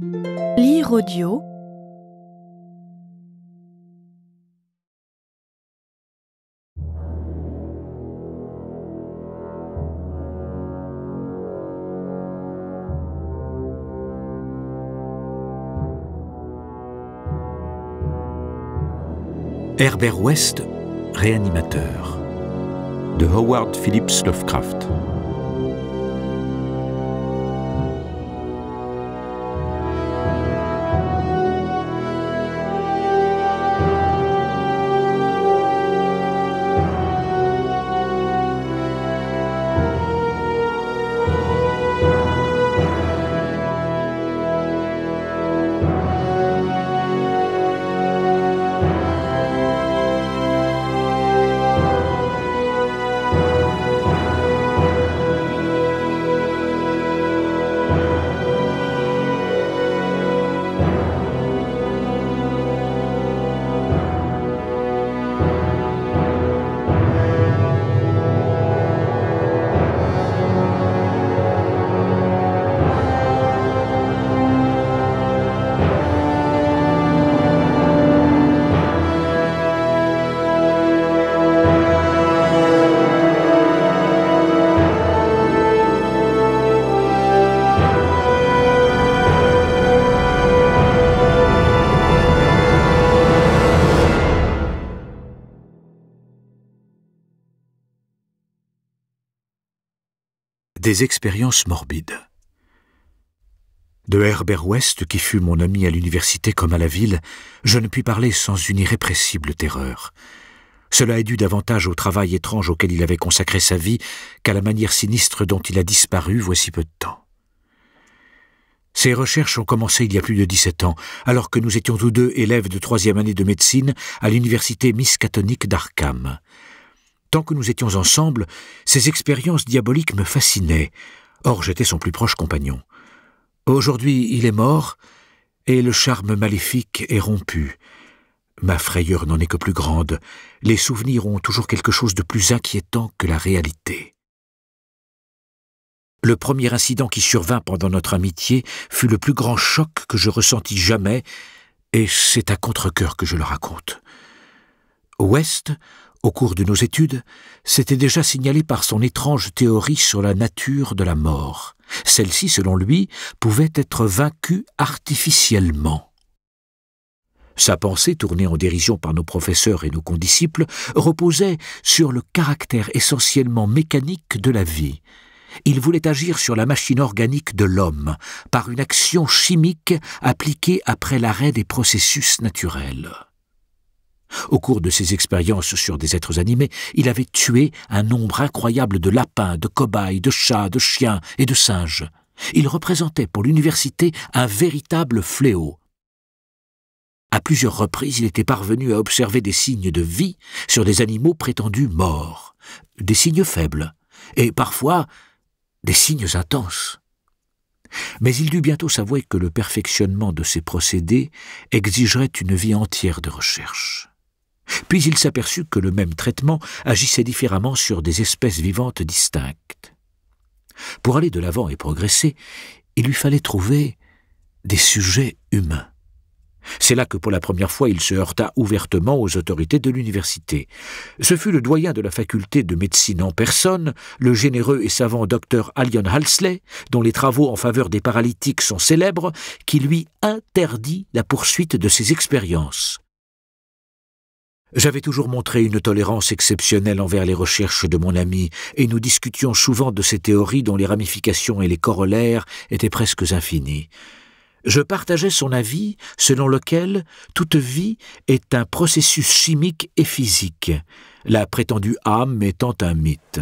Lire audio Herbert West, réanimateur de Howard Phillips Lovecraft. Des expériences morbides. De Herbert West, qui fut mon ami à l'université comme à la ville, je ne puis parler sans une irrépressible terreur. Cela est dû davantage au travail étrange auquel il avait consacré sa vie qu'à la manière sinistre dont il a disparu voici peu de temps. Ses recherches ont commencé il y a plus de 17 ans, alors que nous étions tous deux élèves de troisième année de médecine à l'université miscatonique d'Arkham. Tant que nous étions ensemble, ces expériences diaboliques me fascinaient. Or, j'étais son plus proche compagnon. Aujourd'hui, il est mort, et le charme maléfique est rompu. Ma frayeur n'en est que plus grande. Les souvenirs ont toujours quelque chose de plus inquiétant que la réalité. Le premier incident qui survint pendant notre amitié fut le plus grand choc que je ressentis jamais, et c'est à contre-cœur que je le raconte. Ouest, au cours de nos études, c'était déjà signalé par son étrange théorie sur la nature de la mort. Celle-ci, selon lui, pouvait être vaincue artificiellement. Sa pensée, tournée en dérision par nos professeurs et nos condisciples, reposait sur le caractère essentiellement mécanique de la vie. Il voulait agir sur la machine organique de l'homme, par une action chimique appliquée après l'arrêt des processus naturels. Au cours de ses expériences sur des êtres animés, il avait tué un nombre incroyable de lapins, de cobayes, de chats, de chiens et de singes. Il représentait pour l'université un véritable fléau. À plusieurs reprises, il était parvenu à observer des signes de vie sur des animaux prétendus morts, des signes faibles, et parfois des signes intenses. Mais il dut bientôt s'avouer que le perfectionnement de ses procédés exigerait une vie entière de recherche. Puis il s'aperçut que le même traitement agissait différemment sur des espèces vivantes distinctes. Pour aller de l'avant et progresser, il lui fallait trouver des sujets humains. C'est là que pour la première fois il se heurta ouvertement aux autorités de l'université. Ce fut le doyen de la faculté de médecine en personne, le généreux et savant docteur Allion Halsley, dont les travaux en faveur des paralytiques sont célèbres, qui lui interdit la poursuite de ses expériences. J'avais toujours montré une tolérance exceptionnelle envers les recherches de mon ami, et nous discutions souvent de ces théories dont les ramifications et les corollaires étaient presque infinies. Je partageais son avis selon lequel toute vie est un processus chimique et physique, la prétendue âme étant un mythe.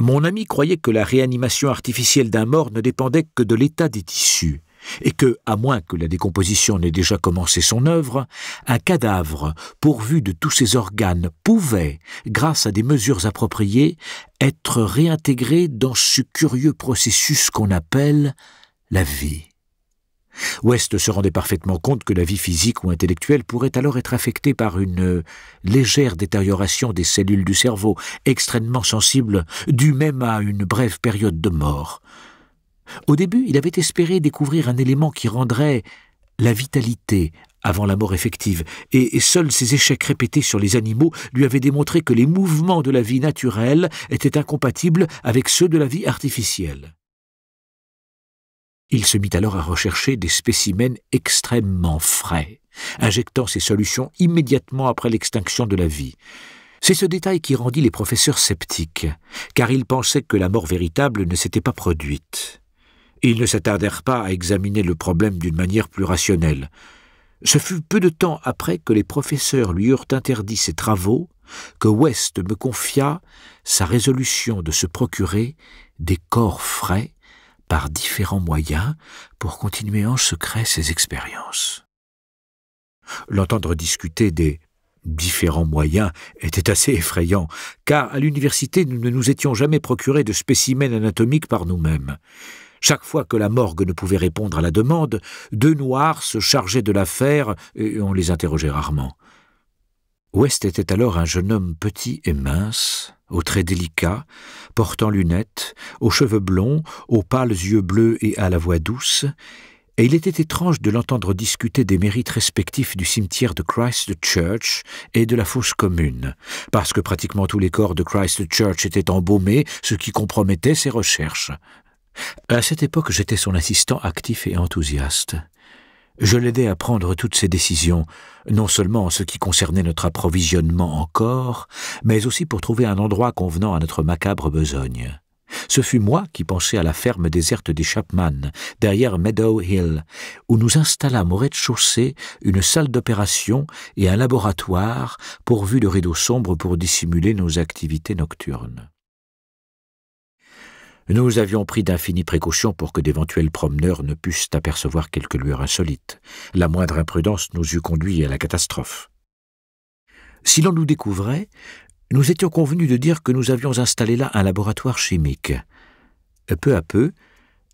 Mon ami croyait que la réanimation artificielle d'un mort ne dépendait que de l'état des tissus et que, à moins que la décomposition n'ait déjà commencé son œuvre, un cadavre pourvu de tous ses organes pouvait, grâce à des mesures appropriées, être réintégré dans ce curieux processus qu'on appelle la vie. West se rendait parfaitement compte que la vie physique ou intellectuelle pourrait alors être affectée par une légère détérioration des cellules du cerveau, extrêmement sensible, due même à une brève période de mort. Au début, il avait espéré découvrir un élément qui rendrait la vitalité avant la mort effective, et seuls ses échecs répétés sur les animaux lui avaient démontré que les mouvements de la vie naturelle étaient incompatibles avec ceux de la vie artificielle. Il se mit alors à rechercher des spécimens extrêmement frais, injectant ces solutions immédiatement après l'extinction de la vie. C'est ce détail qui rendit les professeurs sceptiques, car ils pensaient que la mort véritable ne s'était pas produite ils ne s'attardèrent pas à examiner le problème d'une manière plus rationnelle. Ce fut peu de temps après que les professeurs lui eurent interdit ses travaux que West me confia sa résolution de se procurer des corps frais par différents moyens pour continuer en secret ses expériences. L'entendre discuter des différents moyens était assez effrayant, car à l'université nous ne nous étions jamais procurés de spécimens anatomiques par nous-mêmes. Chaque fois que la morgue ne pouvait répondre à la demande, deux noirs se chargeaient de l'affaire et on les interrogeait rarement. West était alors un jeune homme petit et mince, aux traits délicats, portant lunettes, aux cheveux blonds, aux pâles yeux bleus et à la voix douce, et il était étrange de l'entendre discuter des mérites respectifs du cimetière de Christ Church et de la fosse commune, parce que pratiquement tous les corps de Christ Church étaient embaumés, ce qui compromettait ses recherches. À cette époque, j'étais son assistant actif et enthousiaste. Je l'aidais à prendre toutes ses décisions, non seulement en ce qui concernait notre approvisionnement en corps, mais aussi pour trouver un endroit convenant à notre macabre besogne. Ce fut moi qui pensai à la ferme déserte des Chapman, derrière Meadow Hill, où nous installâmes au rez-de-chaussée une salle d'opération et un laboratoire pourvu de rideaux sombres pour dissimuler nos activités nocturnes. Nous avions pris d'infinies précautions pour que d'éventuels promeneurs ne pussent apercevoir quelques lueur insolites. La moindre imprudence nous eût conduit à la catastrophe. Si l'on nous découvrait, nous étions convenus de dire que nous avions installé là un laboratoire chimique. Peu à peu,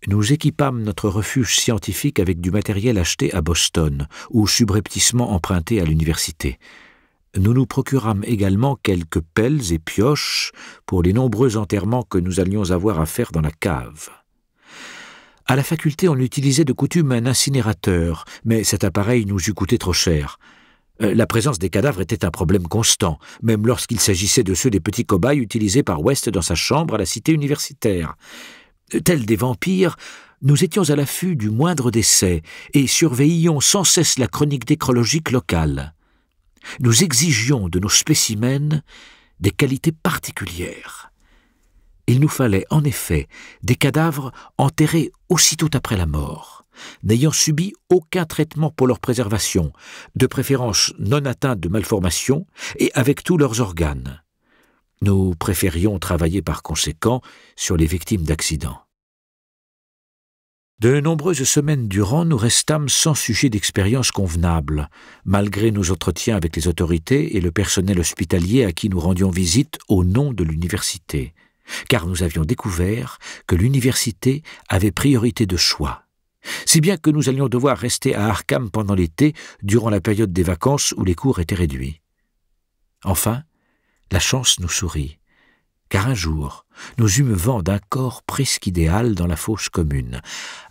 nous équipâmes notre refuge scientifique avec du matériel acheté à Boston ou subrepticement emprunté à l'université nous nous procurâmes également quelques pelles et pioches pour les nombreux enterrements que nous allions avoir à faire dans la cave. À la faculté, on utilisait de coutume un incinérateur, mais cet appareil nous eût coûté trop cher. Euh, la présence des cadavres était un problème constant, même lorsqu'il s'agissait de ceux des petits cobayes utilisés par West dans sa chambre à la cité universitaire. Euh, tels des vampires, nous étions à l'affût du moindre décès et surveillions sans cesse la chronique décrologique locale nous exigions de nos spécimens des qualités particulières. Il nous fallait en effet des cadavres enterrés aussitôt après la mort, n'ayant subi aucun traitement pour leur préservation, de préférence non atteints de malformations et avec tous leurs organes. Nous préférions travailler par conséquent sur les victimes d'accidents. De nombreuses semaines durant, nous restâmes sans sujet d'expérience convenable, malgré nos entretiens avec les autorités et le personnel hospitalier à qui nous rendions visite au nom de l'université, car nous avions découvert que l'université avait priorité de choix, si bien que nous allions devoir rester à Arkham pendant l'été, durant la période des vacances où les cours étaient réduits. Enfin, la chance nous sourit car un jour, nous eûmes vent d'un corps presque idéal dans la fosse commune.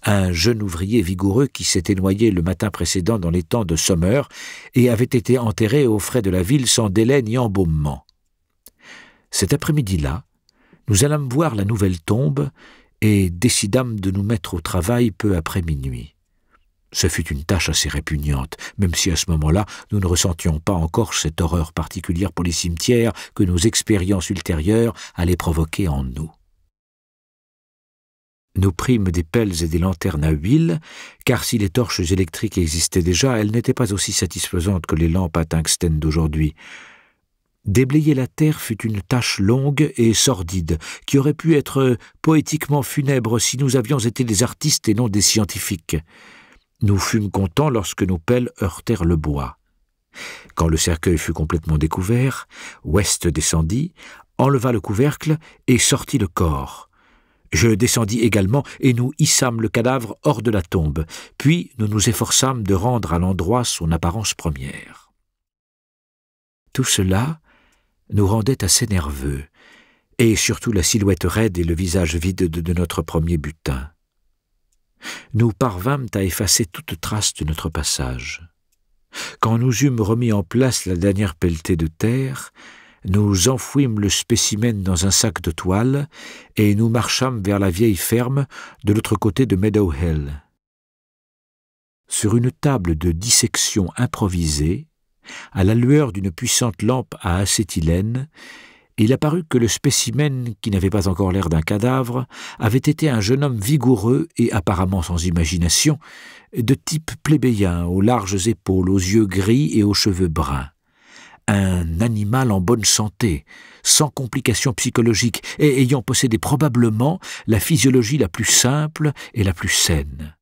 Un jeune ouvrier vigoureux qui s'était noyé le matin précédent dans les temps de Sommer et avait été enterré aux frais de la ville sans délai ni embaumement. Cet après-midi-là, nous allâmes voir la nouvelle tombe et décidâmes de nous mettre au travail peu après minuit. Ce fut une tâche assez répugnante, même si à ce moment-là nous ne ressentions pas encore cette horreur particulière pour les cimetières que nos expériences ultérieures allaient provoquer en nous. Nous prîmes des pelles et des lanternes à huile, car si les torches électriques existaient déjà, elles n'étaient pas aussi satisfaisantes que les lampes à tungstène d'aujourd'hui. Déblayer la terre fut une tâche longue et sordide, qui aurait pu être poétiquement funèbre si nous avions été des artistes et non des scientifiques. Nous fûmes contents lorsque nos pelles heurtèrent le bois. Quand le cercueil fut complètement découvert, West descendit, enleva le couvercle et sortit le corps. Je descendis également et nous hissâmes le cadavre hors de la tombe, puis nous nous efforçâmes de rendre à l'endroit son apparence première. Tout cela nous rendait assez nerveux, et surtout la silhouette raide et le visage vide de notre premier butin nous parvîmes à effacer toute trace de notre passage. Quand nous eûmes remis en place la dernière pelletée de terre, nous enfouîmes le spécimen dans un sac de toile et nous marchâmes vers la vieille ferme de l'autre côté de Meadow Hill. Sur une table de dissection improvisée, à la lueur d'une puissante lampe à acétylène, il apparut que le spécimen, qui n'avait pas encore l'air d'un cadavre, avait été un jeune homme vigoureux et apparemment sans imagination, de type plébéien, aux larges épaules, aux yeux gris et aux cheveux bruns. Un animal en bonne santé, sans complications psychologiques, et ayant possédé probablement la physiologie la plus simple et la plus saine.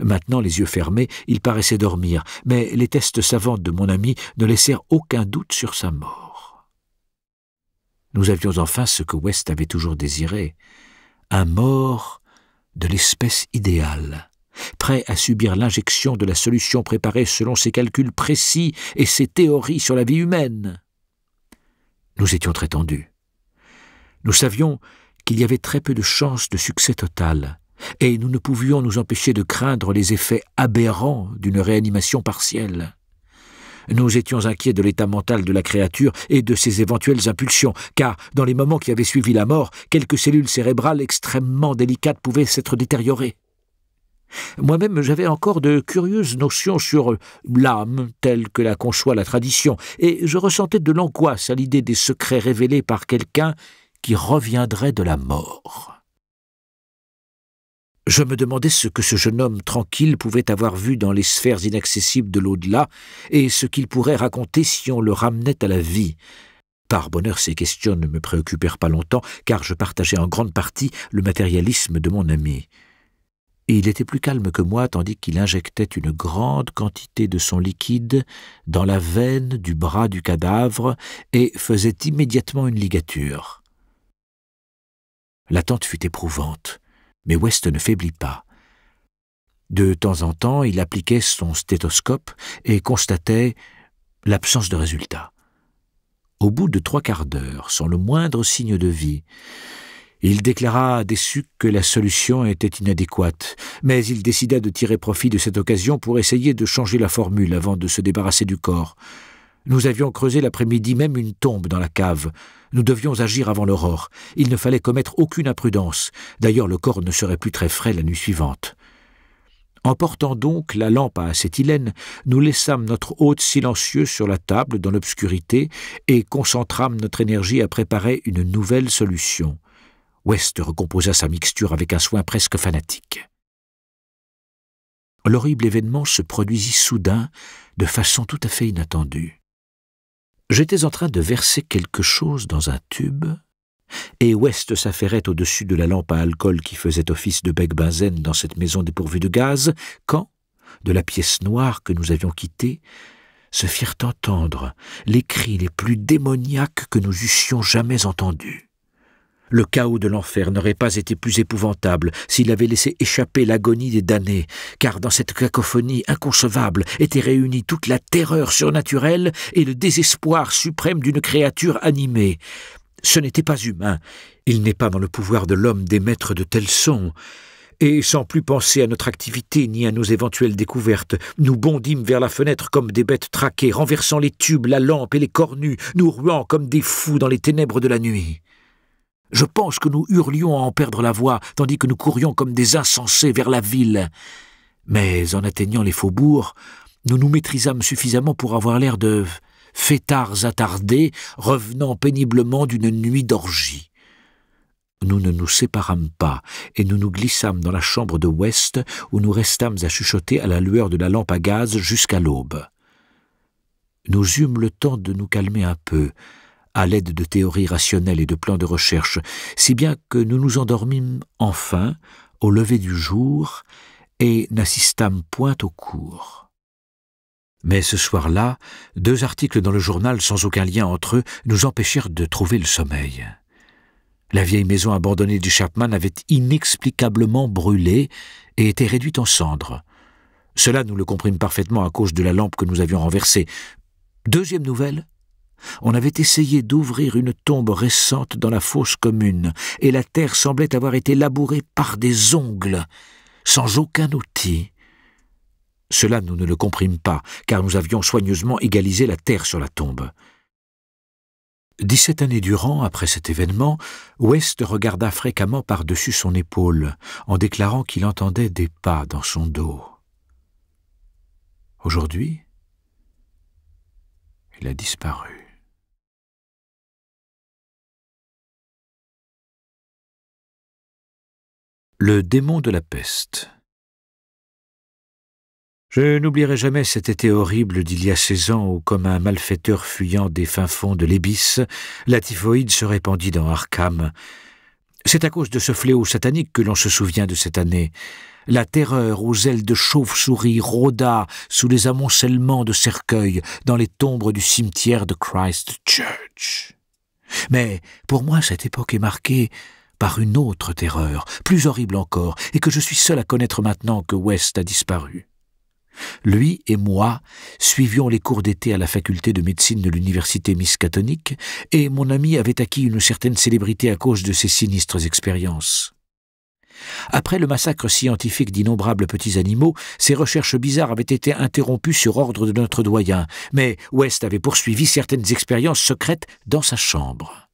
Maintenant, les yeux fermés, il paraissait dormir, mais les tests savants de mon ami ne laissèrent aucun doute sur sa mort. Nous avions enfin ce que West avait toujours désiré, un mort de l'espèce idéale, prêt à subir l'injection de la solution préparée selon ses calculs précis et ses théories sur la vie humaine. Nous étions très tendus. Nous savions qu'il y avait très peu de chances de succès total, et nous ne pouvions nous empêcher de craindre les effets aberrants d'une réanimation partielle. Nous étions inquiets de l'état mental de la créature et de ses éventuelles impulsions, car, dans les moments qui avaient suivi la mort, quelques cellules cérébrales extrêmement délicates pouvaient s'être détériorées. Moi-même, j'avais encore de curieuses notions sur euh, l'âme, telle que la conçoit la tradition, et je ressentais de l'angoisse à l'idée des secrets révélés par quelqu'un qui reviendrait de la mort. Je me demandais ce que ce jeune homme tranquille pouvait avoir vu dans les sphères inaccessibles de l'au-delà, et ce qu'il pourrait raconter si on le ramenait à la vie. Par bonheur, ces questions ne me préoccupèrent pas longtemps, car je partageais en grande partie le matérialisme de mon ami. Il était plus calme que moi, tandis qu'il injectait une grande quantité de son liquide dans la veine du bras du cadavre et faisait immédiatement une ligature. L'attente fut éprouvante. Mais West ne faiblit pas. De temps en temps, il appliquait son stéthoscope et constatait l'absence de résultat. Au bout de trois quarts d'heure, sans le moindre signe de vie, il déclara déçu que la solution était inadéquate, mais il décida de tirer profit de cette occasion pour essayer de changer la formule avant de se débarrasser du corps. Nous avions creusé l'après-midi même une tombe dans la cave. Nous devions agir avant l'aurore. Il ne fallait commettre aucune imprudence. D'ailleurs, le corps ne serait plus très frais la nuit suivante. En portant donc la lampe à acétylène, nous laissâmes notre hôte silencieux sur la table dans l'obscurité et concentrâmes notre énergie à préparer une nouvelle solution. West recomposa sa mixture avec un soin presque fanatique. L'horrible événement se produisit soudain de façon tout à fait inattendue. J'étais en train de verser quelque chose dans un tube, et West s'affairait au-dessus de la lampe à alcool qui faisait office de bec-benzène dans cette maison dépourvue de gaz, quand, de la pièce noire que nous avions quittée, se firent entendre les cris les plus démoniaques que nous eussions jamais entendus. Le chaos de l'enfer n'aurait pas été plus épouvantable s'il avait laissé échapper l'agonie des damnés, car dans cette cacophonie inconcevable était réunie toute la terreur surnaturelle et le désespoir suprême d'une créature animée. Ce n'était pas humain. Il n'est pas dans le pouvoir de l'homme d'émettre de tels sons. Et sans plus penser à notre activité ni à nos éventuelles découvertes, nous bondîmes vers la fenêtre comme des bêtes traquées, renversant les tubes, la lampe et les cornues, nous ruant comme des fous dans les ténèbres de la nuit. Je pense que nous hurlions à en perdre la voix, tandis que nous courions comme des insensés vers la ville. Mais en atteignant les faubourgs, nous nous maîtrisâmes suffisamment pour avoir l'air de fêtards attardés revenant péniblement d'une nuit d'orgie. Nous ne nous séparâmes pas, et nous nous glissâmes dans la chambre de West, où nous restâmes à chuchoter à la lueur de la lampe à gaz jusqu'à l'aube. Nous eûmes le temps de nous calmer un peu, à l'aide de théories rationnelles et de plans de recherche, si bien que nous nous endormîmes enfin au lever du jour et n'assistâmes point au cours. Mais ce soir-là, deux articles dans le journal sans aucun lien entre eux nous empêchèrent de trouver le sommeil. La vieille maison abandonnée du Chapman avait inexplicablement brûlé et était réduite en cendres. Cela nous le comprîmes parfaitement à cause de la lampe que nous avions renversée. Deuxième nouvelle, on avait essayé d'ouvrir une tombe récente dans la fosse commune, et la terre semblait avoir été labourée par des ongles, sans aucun outil. Cela nous ne le comprîmes pas, car nous avions soigneusement égalisé la terre sur la tombe. Dix-sept années durant, après cet événement, West regarda fréquemment par-dessus son épaule, en déclarant qu'il entendait des pas dans son dos. Aujourd'hui, il a disparu. Le démon de la peste. Je n'oublierai jamais cet été horrible d'il y a seize ans où, comme un malfaiteur fuyant des fins fonds de l'Ébis, la typhoïde se répandit dans Arkham. C'est à cause de ce fléau satanique que l'on se souvient de cette année. La terreur aux ailes de chauve-souris rôda sous les amoncellements de cercueils dans les tombes du cimetière de Christ Church. Mais pour moi, cette époque est marquée par une autre terreur, plus horrible encore, et que je suis seul à connaître maintenant que West a disparu. Lui et moi suivions les cours d'été à la faculté de médecine de l'université miscatonique, et mon ami avait acquis une certaine célébrité à cause de ses sinistres expériences. Après le massacre scientifique d'innombrables petits animaux, ses recherches bizarres avaient été interrompues sur ordre de notre doyen, mais West avait poursuivi certaines expériences secrètes dans sa chambre.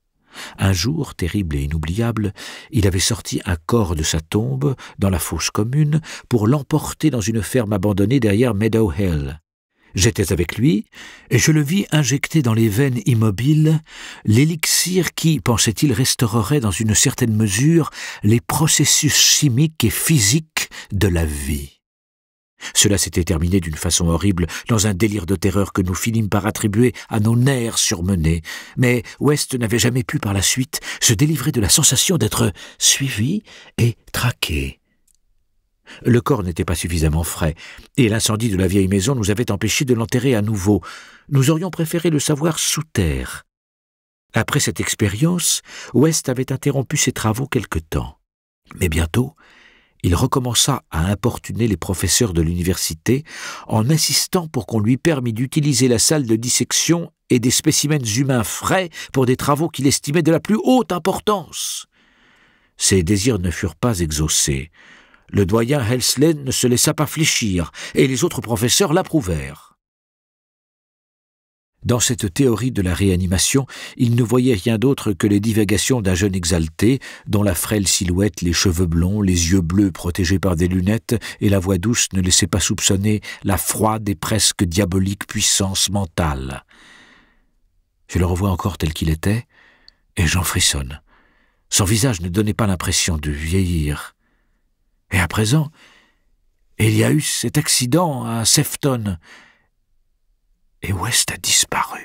Un jour, terrible et inoubliable, il avait sorti un corps de sa tombe dans la fosse commune pour l'emporter dans une ferme abandonnée derrière Meadow Hill. J'étais avec lui, et je le vis injecter dans les veines immobiles l'élixir qui, pensait-il, restaurerait dans une certaine mesure les processus chimiques et physiques de la vie. Cela s'était terminé d'une façon horrible, dans un délire de terreur que nous finîmes par attribuer à nos nerfs surmenés. Mais West n'avait jamais pu par la suite se délivrer de la sensation d'être suivi et traqué. Le corps n'était pas suffisamment frais, et l'incendie de la vieille maison nous avait empêchés de l'enterrer à nouveau. Nous aurions préféré le savoir sous terre. Après cette expérience, West avait interrompu ses travaux quelque temps. Mais bientôt, il recommença à importuner les professeurs de l'université en insistant pour qu'on lui permît d'utiliser la salle de dissection et des spécimens humains frais pour des travaux qu'il estimait de la plus haute importance. Ses désirs ne furent pas exaucés. Le doyen Helsley ne se laissa pas fléchir, et les autres professeurs l'approuvèrent. Dans cette théorie de la réanimation, il ne voyait rien d'autre que les divagations d'un jeune exalté, dont la frêle silhouette, les cheveux blonds, les yeux bleus protégés par des lunettes et la voix douce ne laissaient pas soupçonner la froide et presque diabolique puissance mentale. Je le revois encore tel qu'il était, et j'en frissonne. Son visage ne donnait pas l'impression de vieillir. Et à présent, il y a eu cet accident à Sefton, et West a disparu.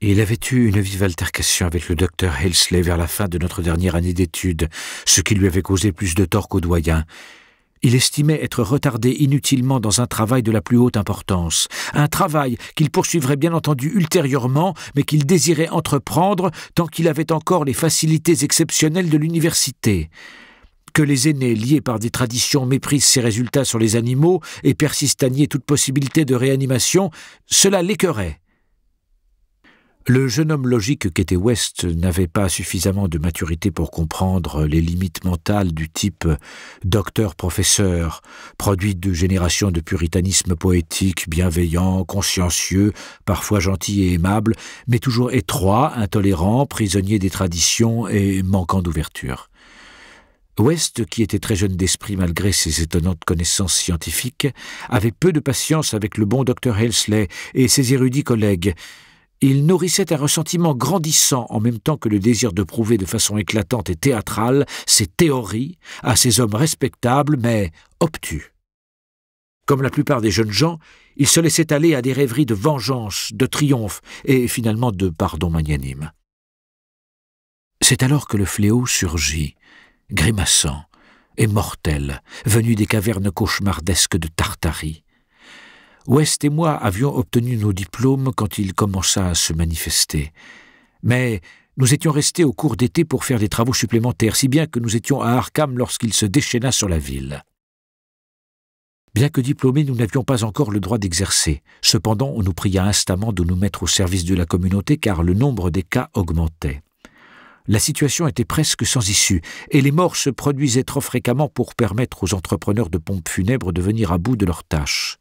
Il avait eu une vive altercation avec le docteur Helsley vers la fin de notre dernière année d'études, ce qui lui avait causé plus de tort qu'au doyen. Il estimait être retardé inutilement dans un travail de la plus haute importance, un travail qu'il poursuivrait bien entendu ultérieurement, mais qu'il désirait entreprendre tant qu'il avait encore les facilités exceptionnelles de l'université que les aînés, liés par des traditions, méprisent ces résultats sur les animaux et persistent à nier toute possibilité de réanimation, cela l'écœurait. Le jeune homme logique qu'était West n'avait pas suffisamment de maturité pour comprendre les limites mentales du type docteur-professeur, produit de générations de puritanisme poétique, bienveillant, consciencieux, parfois gentil et aimable, mais toujours étroit, intolérant, prisonnier des traditions et manquant d'ouverture. West, qui était très jeune d'esprit malgré ses étonnantes connaissances scientifiques, avait peu de patience avec le bon docteur Helsley et ses érudits collègues. Il nourrissait un ressentiment grandissant en même temps que le désir de prouver de façon éclatante et théâtrale ses théories à ces hommes respectables mais obtus. Comme la plupart des jeunes gens, il se laissait aller à des rêveries de vengeance, de triomphe et finalement de pardon magnanime. C'est alors que le fléau surgit, grimaçant et mortel, venu des cavernes cauchemardesques de Tartarie. West et moi avions obtenu nos diplômes quand il commença à se manifester. Mais nous étions restés au cours d'été pour faire des travaux supplémentaires, si bien que nous étions à Arkham lorsqu'il se déchaîna sur la ville. Bien que diplômés, nous n'avions pas encore le droit d'exercer. Cependant, on nous pria instamment de nous mettre au service de la communauté car le nombre des cas augmentait la situation était presque sans issue, et les morts se produisaient trop fréquemment pour permettre aux entrepreneurs de pompes funèbres de venir à bout de leurs tâches.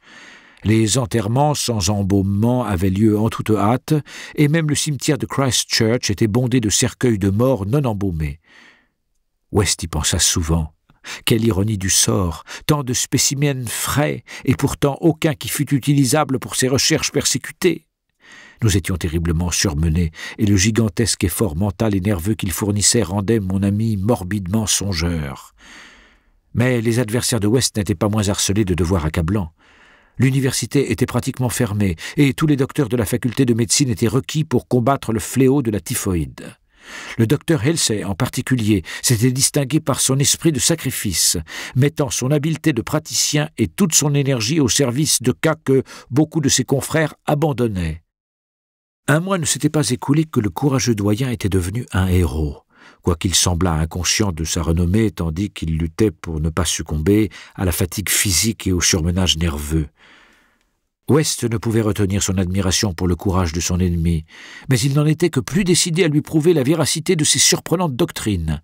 Les enterrements sans embaumement avaient lieu en toute hâte, et même le cimetière de Christchurch était bondé de cercueils de morts non embaumés. West y pensa souvent. Quelle ironie du sort. Tant de spécimens frais, et pourtant aucun qui fût utilisable pour ses recherches persécutées. Nous étions terriblement surmenés, et le gigantesque effort mental et nerveux qu'il fournissait rendait mon ami morbidement songeur. Mais les adversaires de West n'étaient pas moins harcelés de devoirs accablants. L'université était pratiquement fermée, et tous les docteurs de la faculté de médecine étaient requis pour combattre le fléau de la typhoïde. Le docteur Helsey, en particulier, s'était distingué par son esprit de sacrifice, mettant son habileté de praticien et toute son énergie au service de cas que beaucoup de ses confrères abandonnaient. Un mois ne s'était pas écoulé que le courageux doyen était devenu un héros, quoiqu'il semblât inconscient de sa renommée tandis qu'il luttait pour ne pas succomber à la fatigue physique et au surmenage nerveux. West ne pouvait retenir son admiration pour le courage de son ennemi, mais il n'en était que plus décidé à lui prouver la véracité de ses surprenantes doctrines.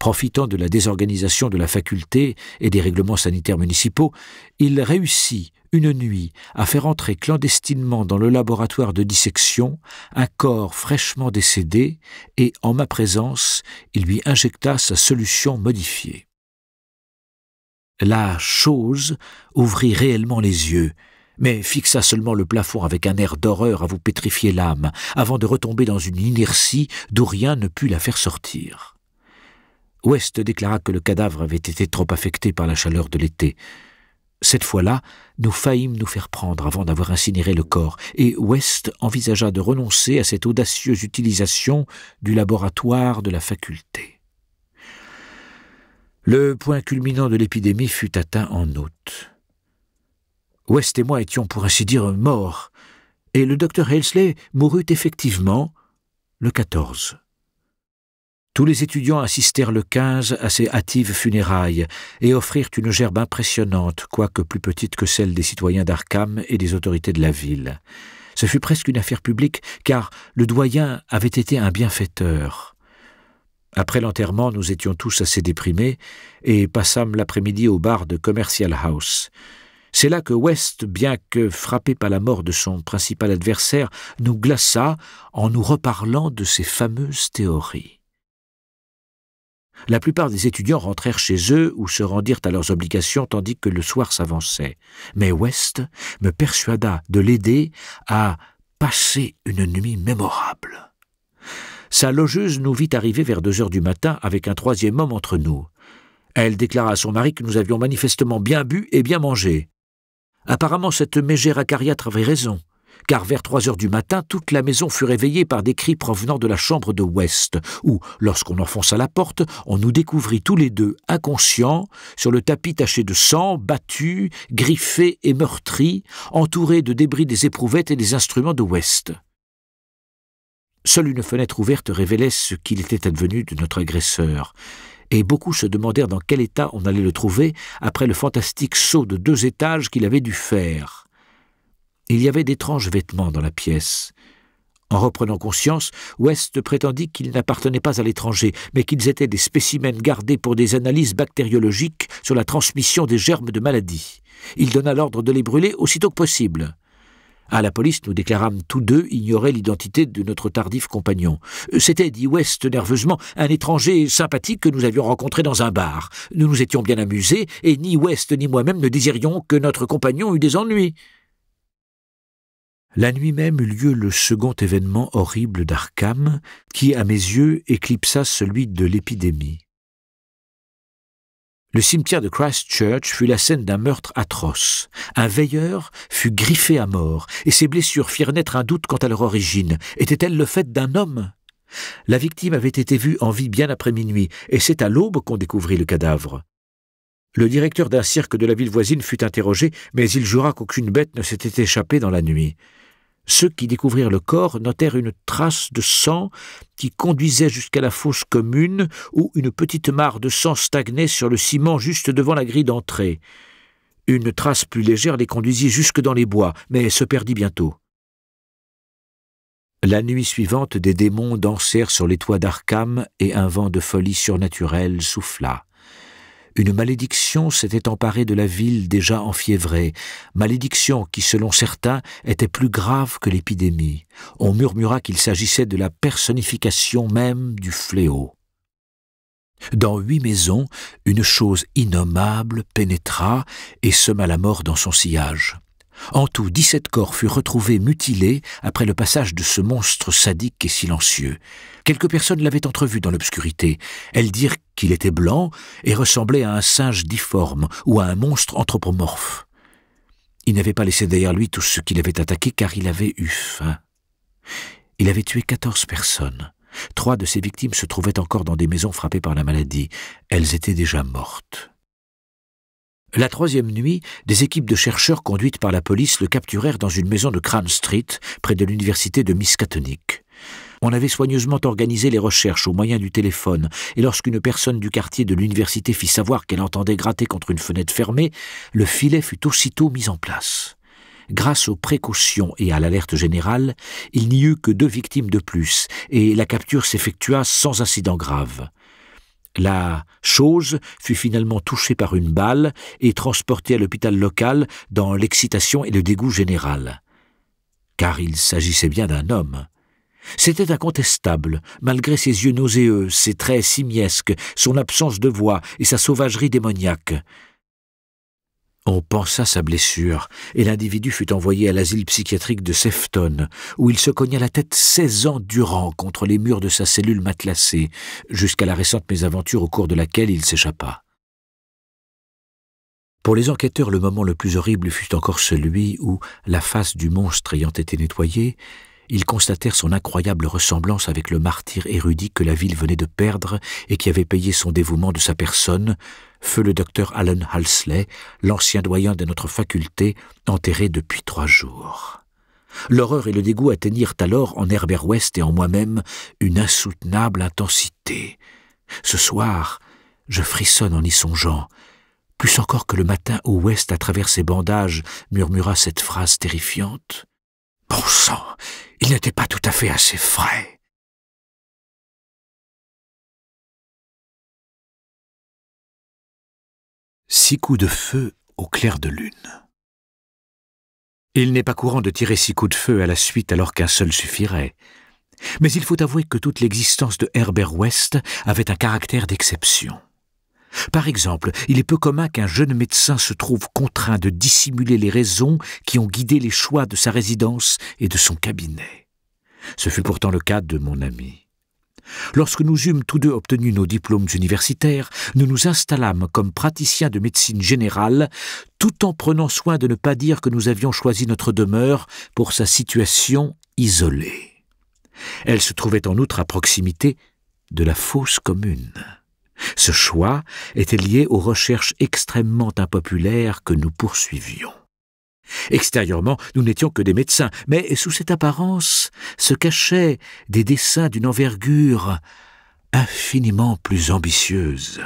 Profitant de la désorganisation de la faculté et des règlements sanitaires municipaux, il réussit, une nuit, à faire entrer clandestinement dans le laboratoire de dissection un corps fraîchement décédé et, en ma présence, il lui injecta sa solution modifiée. La chose ouvrit réellement les yeux, mais fixa seulement le plafond avec un air d'horreur à vous pétrifier l'âme, avant de retomber dans une inertie d'où rien ne put la faire sortir. West déclara que le cadavre avait été trop affecté par la chaleur de l'été. Cette fois-là, nous faillîmes nous faire prendre avant d'avoir incinéré le corps, et West envisagea de renoncer à cette audacieuse utilisation du laboratoire de la faculté. Le point culminant de l'épidémie fut atteint en août. West et moi étions pour ainsi dire morts, et le docteur Helsley mourut effectivement le 14. Tous les étudiants assistèrent le 15 à ces hâtives funérailles et offrirent une gerbe impressionnante, quoique plus petite que celle des citoyens d'Arkham et des autorités de la ville. Ce fut presque une affaire publique, car le doyen avait été un bienfaiteur. Après l'enterrement, nous étions tous assez déprimés et passâmes l'après-midi au bar de Commercial House. C'est là que West, bien que frappé par la mort de son principal adversaire, nous glaça en nous reparlant de ses fameuses théories. La plupart des étudiants rentrèrent chez eux ou se rendirent à leurs obligations tandis que le soir s'avançait. Mais West me persuada de l'aider à passer une nuit mémorable. Sa logeuse nous vit arriver vers deux heures du matin avec un troisième homme entre nous. Elle déclara à son mari que nous avions manifestement bien bu et bien mangé. Apparemment, cette mégère acariâtre avait raison car vers trois heures du matin, toute la maison fut réveillée par des cris provenant de la chambre de West, où, lorsqu'on enfonça la porte, on nous découvrit tous les deux inconscients, sur le tapis taché de sang, battus, griffés et meurtris, entourés de débris des éprouvettes et des instruments de West. Seule une fenêtre ouverte révélait ce qu'il était advenu de notre agresseur, et beaucoup se demandèrent dans quel état on allait le trouver après le fantastique saut de deux étages qu'il avait dû faire. Il y avait d'étranges vêtements dans la pièce. En reprenant conscience, West prétendit qu'ils n'appartenaient pas à l'étranger, mais qu'ils étaient des spécimens gardés pour des analyses bactériologiques sur la transmission des germes de maladie. Il donna l'ordre de les brûler aussitôt que possible. À la police, nous déclarâmes tous deux ignorer l'identité de notre tardif compagnon. C'était, dit West nerveusement, un étranger sympathique que nous avions rencontré dans un bar. Nous nous étions bien amusés, et ni West ni moi-même ne désirions que notre compagnon eût des ennuis la nuit même eut lieu le second événement horrible d'Arkham, qui, à mes yeux, éclipsa celui de l'épidémie. Le cimetière de Christchurch fut la scène d'un meurtre atroce. Un veilleur fut griffé à mort, et ses blessures firent naître un doute quant à leur origine. Était-elle le fait d'un homme La victime avait été vue en vie bien après minuit, et c'est à l'aube qu'on découvrit le cadavre. Le directeur d'un cirque de la ville voisine fut interrogé, mais il jura qu'aucune bête ne s'était échappée dans la nuit. Ceux qui découvrirent le corps notèrent une trace de sang qui conduisait jusqu'à la fosse commune, où une petite mare de sang stagnait sur le ciment juste devant la grille d'entrée. Une trace plus légère les conduisit jusque dans les bois, mais se perdit bientôt. La nuit suivante, des démons dansèrent sur les toits d'Arkham et un vent de folie surnaturelle souffla. Une malédiction s'était emparée de la ville déjà enfiévrée, malédiction qui, selon certains, était plus grave que l'épidémie. On murmura qu'il s'agissait de la personnification même du fléau. Dans huit maisons, une chose innommable pénétra et sema la mort dans son sillage. En tout, dix-sept corps furent retrouvés mutilés après le passage de ce monstre sadique et silencieux. Quelques personnes l'avaient entrevu dans l'obscurité. Elles dirent qu'il était blanc et ressemblait à un singe difforme ou à un monstre anthropomorphe. Il n'avait pas laissé derrière lui tout ce qu'il avait attaqué car il avait eu faim. Il avait tué quatorze personnes. Trois de ses victimes se trouvaient encore dans des maisons frappées par la maladie. Elles étaient déjà mortes. La troisième nuit, des équipes de chercheurs conduites par la police le capturèrent dans une maison de Crane Street, près de l'université de Miskatonic. On avait soigneusement organisé les recherches au moyen du téléphone, et lorsqu'une personne du quartier de l'université fit savoir qu'elle entendait gratter contre une fenêtre fermée, le filet fut aussitôt mis en place. Grâce aux précautions et à l'alerte générale, il n'y eut que deux victimes de plus, et la capture s'effectua sans incident grave. La chose fut finalement touchée par une balle et transportée à l'hôpital local dans l'excitation et le dégoût général. Car il s'agissait bien d'un homme. C'était incontestable, malgré ses yeux nauséeux, ses traits simiesques, son absence de voix et sa sauvagerie démoniaque. On pensa sa blessure, et l'individu fut envoyé à l'asile psychiatrique de Sefton, où il se cogna la tête seize ans durant contre les murs de sa cellule matelassée, jusqu'à la récente mésaventure au cours de laquelle il s'échappa. Pour les enquêteurs, le moment le plus horrible fut encore celui où, la face du monstre ayant été nettoyée, ils constatèrent son incroyable ressemblance avec le martyr érudit que la ville venait de perdre et qui avait payé son dévouement de sa personne, feu le docteur Allen Halsley, l'ancien doyen de notre faculté, enterré depuis trois jours. L'horreur et le dégoût atteignirent alors en Herbert West et en moi-même une insoutenable intensité. Ce soir, je frissonne en y songeant, plus encore que le matin où West, à travers ses bandages, murmura cette phrase terrifiante il n'était pas tout à fait assez frais. Six coups de feu au clair de lune. Il n'est pas courant de tirer six coups de feu à la suite alors qu'un seul suffirait. Mais il faut avouer que toute l'existence de Herbert West avait un caractère d'exception. Par exemple, il est peu commun qu'un jeune médecin se trouve contraint de dissimuler les raisons qui ont guidé les choix de sa résidence et de son cabinet. Ce fut pourtant le cas de mon ami. Lorsque nous eûmes tous deux obtenu nos diplômes universitaires, nous nous installâmes comme praticiens de médecine générale, tout en prenant soin de ne pas dire que nous avions choisi notre demeure pour sa situation isolée. Elle se trouvait en outre à proximité de la fosse commune. Ce choix était lié aux recherches extrêmement impopulaires que nous poursuivions. Extérieurement, nous n'étions que des médecins, mais sous cette apparence se cachaient des dessins d'une envergure infiniment plus ambitieuse.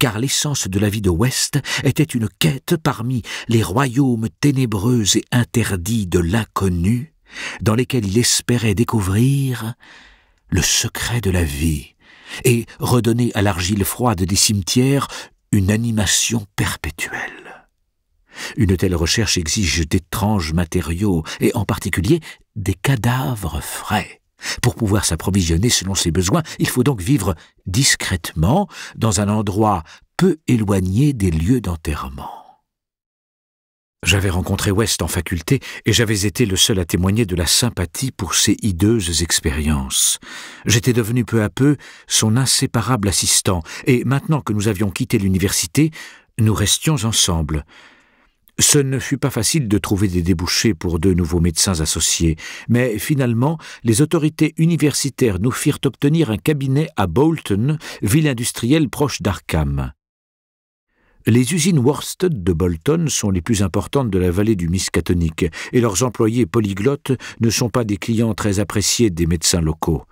Car l'essence de la vie de West était une quête parmi les royaumes ténébreux et interdits de l'inconnu, dans lesquels il espérait découvrir le secret de la vie et redonner à l'argile froide des cimetières une animation perpétuelle. Une telle recherche exige d'étranges matériaux, et en particulier des cadavres frais. Pour pouvoir s'approvisionner selon ses besoins, il faut donc vivre discrètement dans un endroit peu éloigné des lieux d'enterrement. J'avais rencontré West en faculté et j'avais été le seul à témoigner de la sympathie pour ses hideuses expériences. J'étais devenu peu à peu son inséparable assistant et maintenant que nous avions quitté l'université, nous restions ensemble. Ce ne fut pas facile de trouver des débouchés pour deux nouveaux médecins associés, mais finalement, les autorités universitaires nous firent obtenir un cabinet à Bolton, ville industrielle proche d'Arkham. Les usines Worsted de Bolton sont les plus importantes de la vallée du Miskatonic, et leurs employés polyglottes ne sont pas des clients très appréciés des médecins locaux.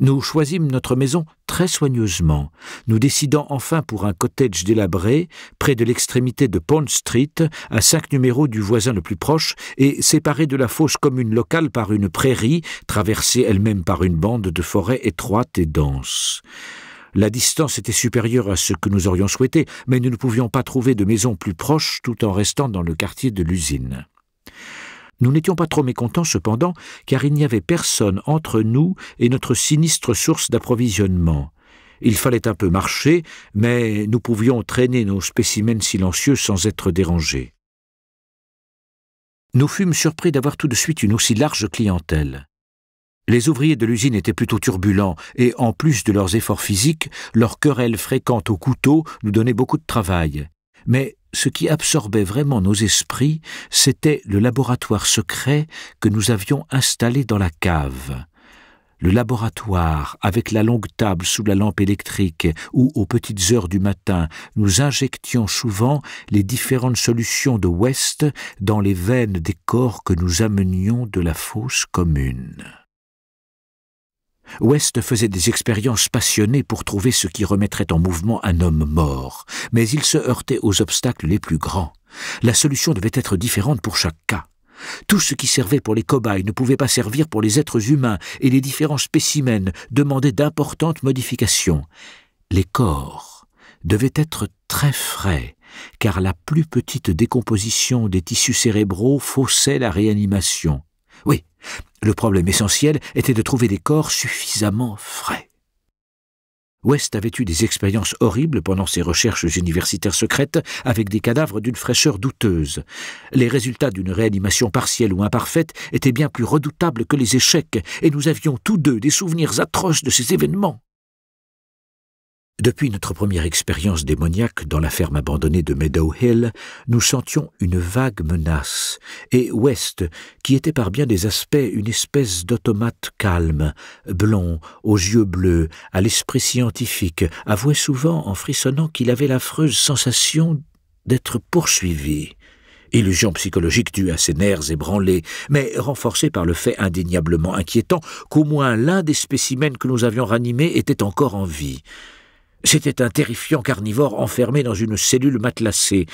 Nous choisîmes notre maison très soigneusement, nous décidant enfin pour un cottage délabré, près de l'extrémité de Pond Street, à cinq numéros du voisin le plus proche, et séparé de la fosse commune locale par une prairie, traversée elle-même par une bande de forêt étroite et dense. La distance était supérieure à ce que nous aurions souhaité, mais nous ne pouvions pas trouver de maison plus proche tout en restant dans le quartier de l'usine. Nous n'étions pas trop mécontents cependant, car il n'y avait personne entre nous et notre sinistre source d'approvisionnement. Il fallait un peu marcher, mais nous pouvions traîner nos spécimens silencieux sans être dérangés. Nous fûmes surpris d'avoir tout de suite une aussi large clientèle. Les ouvriers de l'usine étaient plutôt turbulents, et en plus de leurs efforts physiques, leurs querelles fréquentes au couteau nous donnaient beaucoup de travail. Mais ce qui absorbait vraiment nos esprits, c'était le laboratoire secret que nous avions installé dans la cave. Le laboratoire, avec la longue table sous la lampe électrique, où, aux petites heures du matin, nous injections souvent les différentes solutions de West dans les veines des corps que nous amenions de la fosse commune. West faisait des expériences passionnées pour trouver ce qui remettrait en mouvement un homme mort, mais il se heurtait aux obstacles les plus grands. La solution devait être différente pour chaque cas. Tout ce qui servait pour les cobayes ne pouvait pas servir pour les êtres humains, et les différents spécimens demandaient d'importantes modifications. Les corps devaient être très frais, car la plus petite décomposition des tissus cérébraux faussait la réanimation. Oui, le problème essentiel était de trouver des corps suffisamment frais. West avait eu des expériences horribles pendant ses recherches universitaires secrètes avec des cadavres d'une fraîcheur douteuse. Les résultats d'une réanimation partielle ou imparfaite étaient bien plus redoutables que les échecs, et nous avions tous deux des souvenirs atroces de ces événements. Depuis notre première expérience démoniaque dans la ferme abandonnée de Meadow Hill, nous sentions une vague menace, et West, qui était par bien des aspects une espèce d'automate calme, blond, aux yeux bleus, à l'esprit scientifique, avouait souvent en frissonnant qu'il avait l'affreuse sensation d'être poursuivi illusion psychologique due à ses nerfs ébranlés, mais renforcée par le fait indéniablement inquiétant qu'au moins l'un des spécimens que nous avions ranimés était encore en vie. C'était un terrifiant carnivore enfermé dans une cellule matelassée.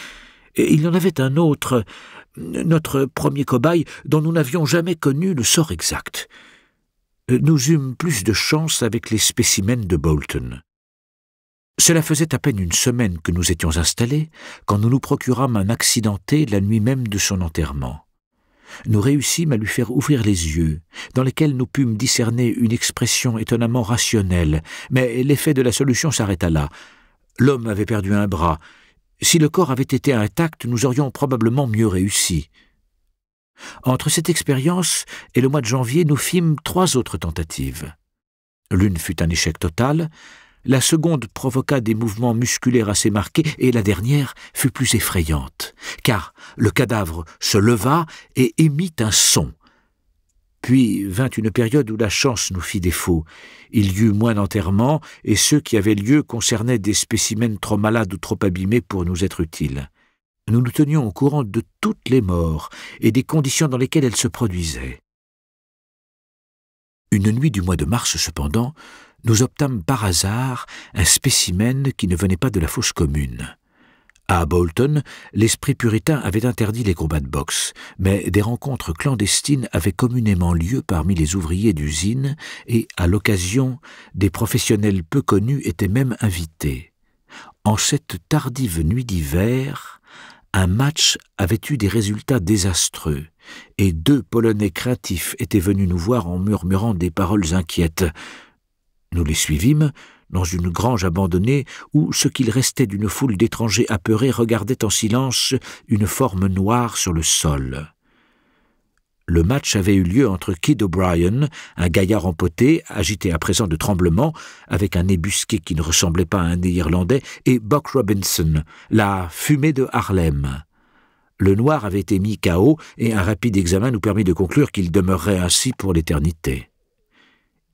Et il y en avait un autre, notre premier cobaye, dont nous n'avions jamais connu le sort exact. Nous eûmes plus de chance avec les spécimens de Bolton. Cela faisait à peine une semaine que nous étions installés quand nous nous procurâmes un accidenté la nuit même de son enterrement nous réussîmes à lui faire ouvrir les yeux, dans lesquels nous pûmes discerner une expression étonnamment rationnelle, mais l'effet de la solution s'arrêta là. L'homme avait perdu un bras. Si le corps avait été intact, nous aurions probablement mieux réussi. Entre cette expérience et le mois de janvier, nous fîmes trois autres tentatives. L'une fut un échec total, la seconde provoqua des mouvements musculaires assez marqués, et la dernière fut plus effrayante, car le cadavre se leva et émit un son. Puis vint une période où la chance nous fit défaut. Il y eut moins d'enterrements, et ceux qui avaient lieu concernaient des spécimens trop malades ou trop abîmés pour nous être utiles. Nous nous tenions au courant de toutes les morts et des conditions dans lesquelles elles se produisaient. Une nuit du mois de mars, cependant, nous par hasard un spécimen qui ne venait pas de la fosse commune. À Bolton, l'esprit puritain avait interdit les combats de boxe, mais des rencontres clandestines avaient communément lieu parmi les ouvriers d'usine et, à l'occasion, des professionnels peu connus étaient même invités. En cette tardive nuit d'hiver, un match avait eu des résultats désastreux, et deux Polonais craintifs étaient venus nous voir en murmurant des paroles inquiètes. Nous les suivîmes dans une grange abandonnée où ce qu'il restait d'une foule d'étrangers apeurés regardait en silence une forme noire sur le sol. Le match avait eu lieu entre Kid O'Brien, un gaillard empoté, agité à présent de tremblements, avec un nez busqué qui ne ressemblait pas à un nez irlandais, et Buck Robinson, la fumée de Harlem. Le noir avait été mis KO et un rapide examen nous permit de conclure qu'il demeurerait ainsi pour l'éternité.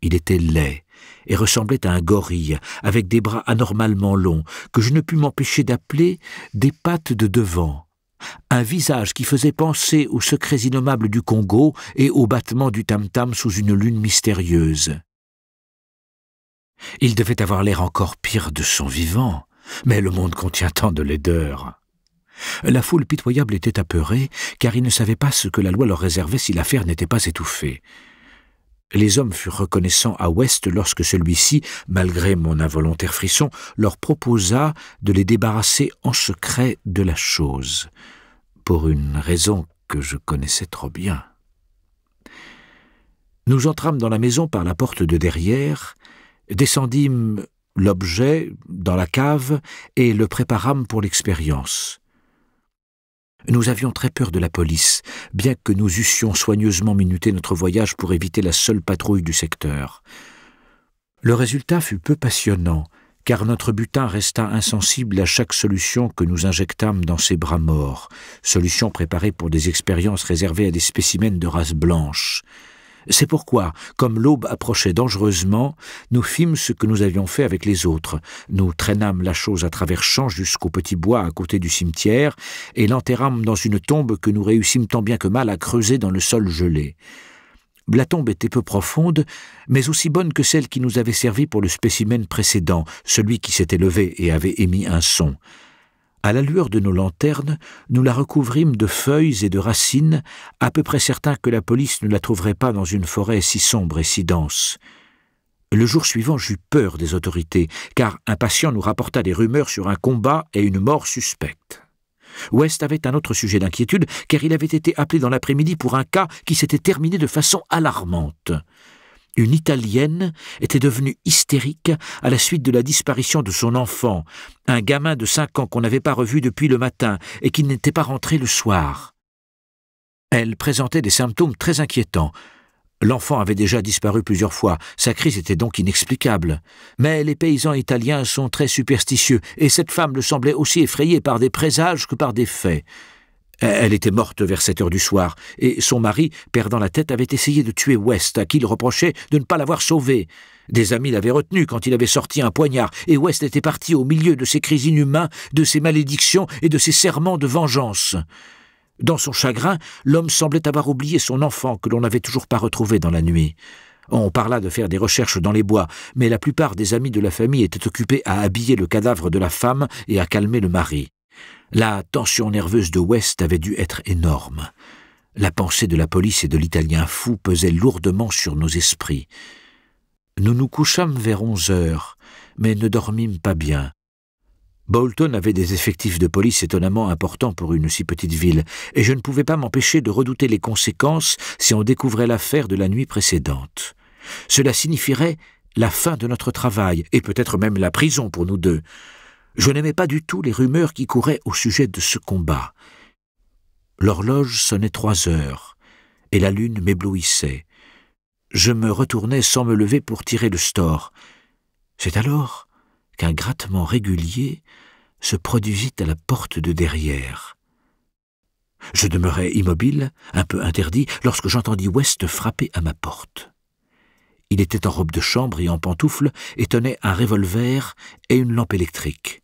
Il était laid, et ressemblait à un gorille, avec des bras anormalement longs, que je ne pus m'empêcher d'appeler des pattes de devant. Un visage qui faisait penser aux secrets innommables du Congo et aux battements du tam-tam sous une lune mystérieuse. Il devait avoir l'air encore pire de son vivant, mais le monde contient tant de laideur. La foule pitoyable était apeurée, car ils ne savaient pas ce que la loi leur réservait si l'affaire n'était pas étouffée les hommes furent reconnaissants à West lorsque celui-ci, malgré mon involontaire frisson, leur proposa de les débarrasser en secret de la chose, pour une raison que je connaissais trop bien. Nous entrâmes dans la maison par la porte de derrière, descendîmes l'objet dans la cave et le préparâmes pour l'expérience. Nous avions très peur de la police, bien que nous eussions soigneusement minuté notre voyage pour éviter la seule patrouille du secteur. Le résultat fut peu passionnant, car notre butin resta insensible à chaque solution que nous injectâmes dans ses bras morts, solution préparée pour des expériences réservées à des spécimens de race blanche. C'est pourquoi, comme l'aube approchait dangereusement, nous fîmes ce que nous avions fait avec les autres. Nous traînâmes la chose à travers champs jusqu'au petit bois à côté du cimetière, et l'enterrâmes dans une tombe que nous réussîmes tant bien que mal à creuser dans le sol gelé. La tombe était peu profonde, mais aussi bonne que celle qui nous avait servi pour le spécimen précédent, celui qui s'était levé et avait émis un son. À la lueur de nos lanternes, nous la recouvrîmes de feuilles et de racines, à peu près certain que la police ne la trouverait pas dans une forêt si sombre et si dense. Le jour suivant, j'eus peur des autorités, car un patient nous rapporta des rumeurs sur un combat et une mort suspecte. West avait un autre sujet d'inquiétude, car il avait été appelé dans l'après-midi pour un cas qui s'était terminé de façon alarmante une Italienne était devenue hystérique à la suite de la disparition de son enfant, un gamin de cinq ans qu'on n'avait pas revu depuis le matin et qui n'était pas rentré le soir. Elle présentait des symptômes très inquiétants. L'enfant avait déjà disparu plusieurs fois, sa crise était donc inexplicable. Mais les paysans italiens sont très superstitieux, et cette femme le semblait aussi effrayée par des présages que par des faits. Elle était morte vers sept heures du soir, et son mari, perdant la tête, avait essayé de tuer West, à qui il reprochait de ne pas l'avoir sauvé. Des amis l'avaient retenu quand il avait sorti un poignard, et West était parti au milieu de ses cris inhumains, de ses malédictions et de ses serments de vengeance. Dans son chagrin, l'homme semblait avoir oublié son enfant que l'on n'avait toujours pas retrouvé dans la nuit. On parla de faire des recherches dans les bois, mais la plupart des amis de la famille étaient occupés à habiller le cadavre de la femme et à calmer le mari. La tension nerveuse de West avait dû être énorme. La pensée de la police et de l'italien fou pesait lourdement sur nos esprits. Nous nous couchâmes vers onze heures, mais ne dormîmes pas bien. Bolton avait des effectifs de police étonnamment importants pour une si petite ville, et je ne pouvais pas m'empêcher de redouter les conséquences si on découvrait l'affaire de la nuit précédente. Cela signifierait la fin de notre travail, et peut-être même la prison pour nous deux. Je n'aimais pas du tout les rumeurs qui couraient au sujet de ce combat. L'horloge sonnait trois heures, et la lune m'éblouissait. Je me retournais sans me lever pour tirer le store. C'est alors qu'un grattement régulier se produisit à la porte de derrière. Je demeurais immobile, un peu interdit, lorsque j'entendis West frapper à ma porte. Il était en robe de chambre et en pantoufles, et tenait un revolver et une lampe électrique.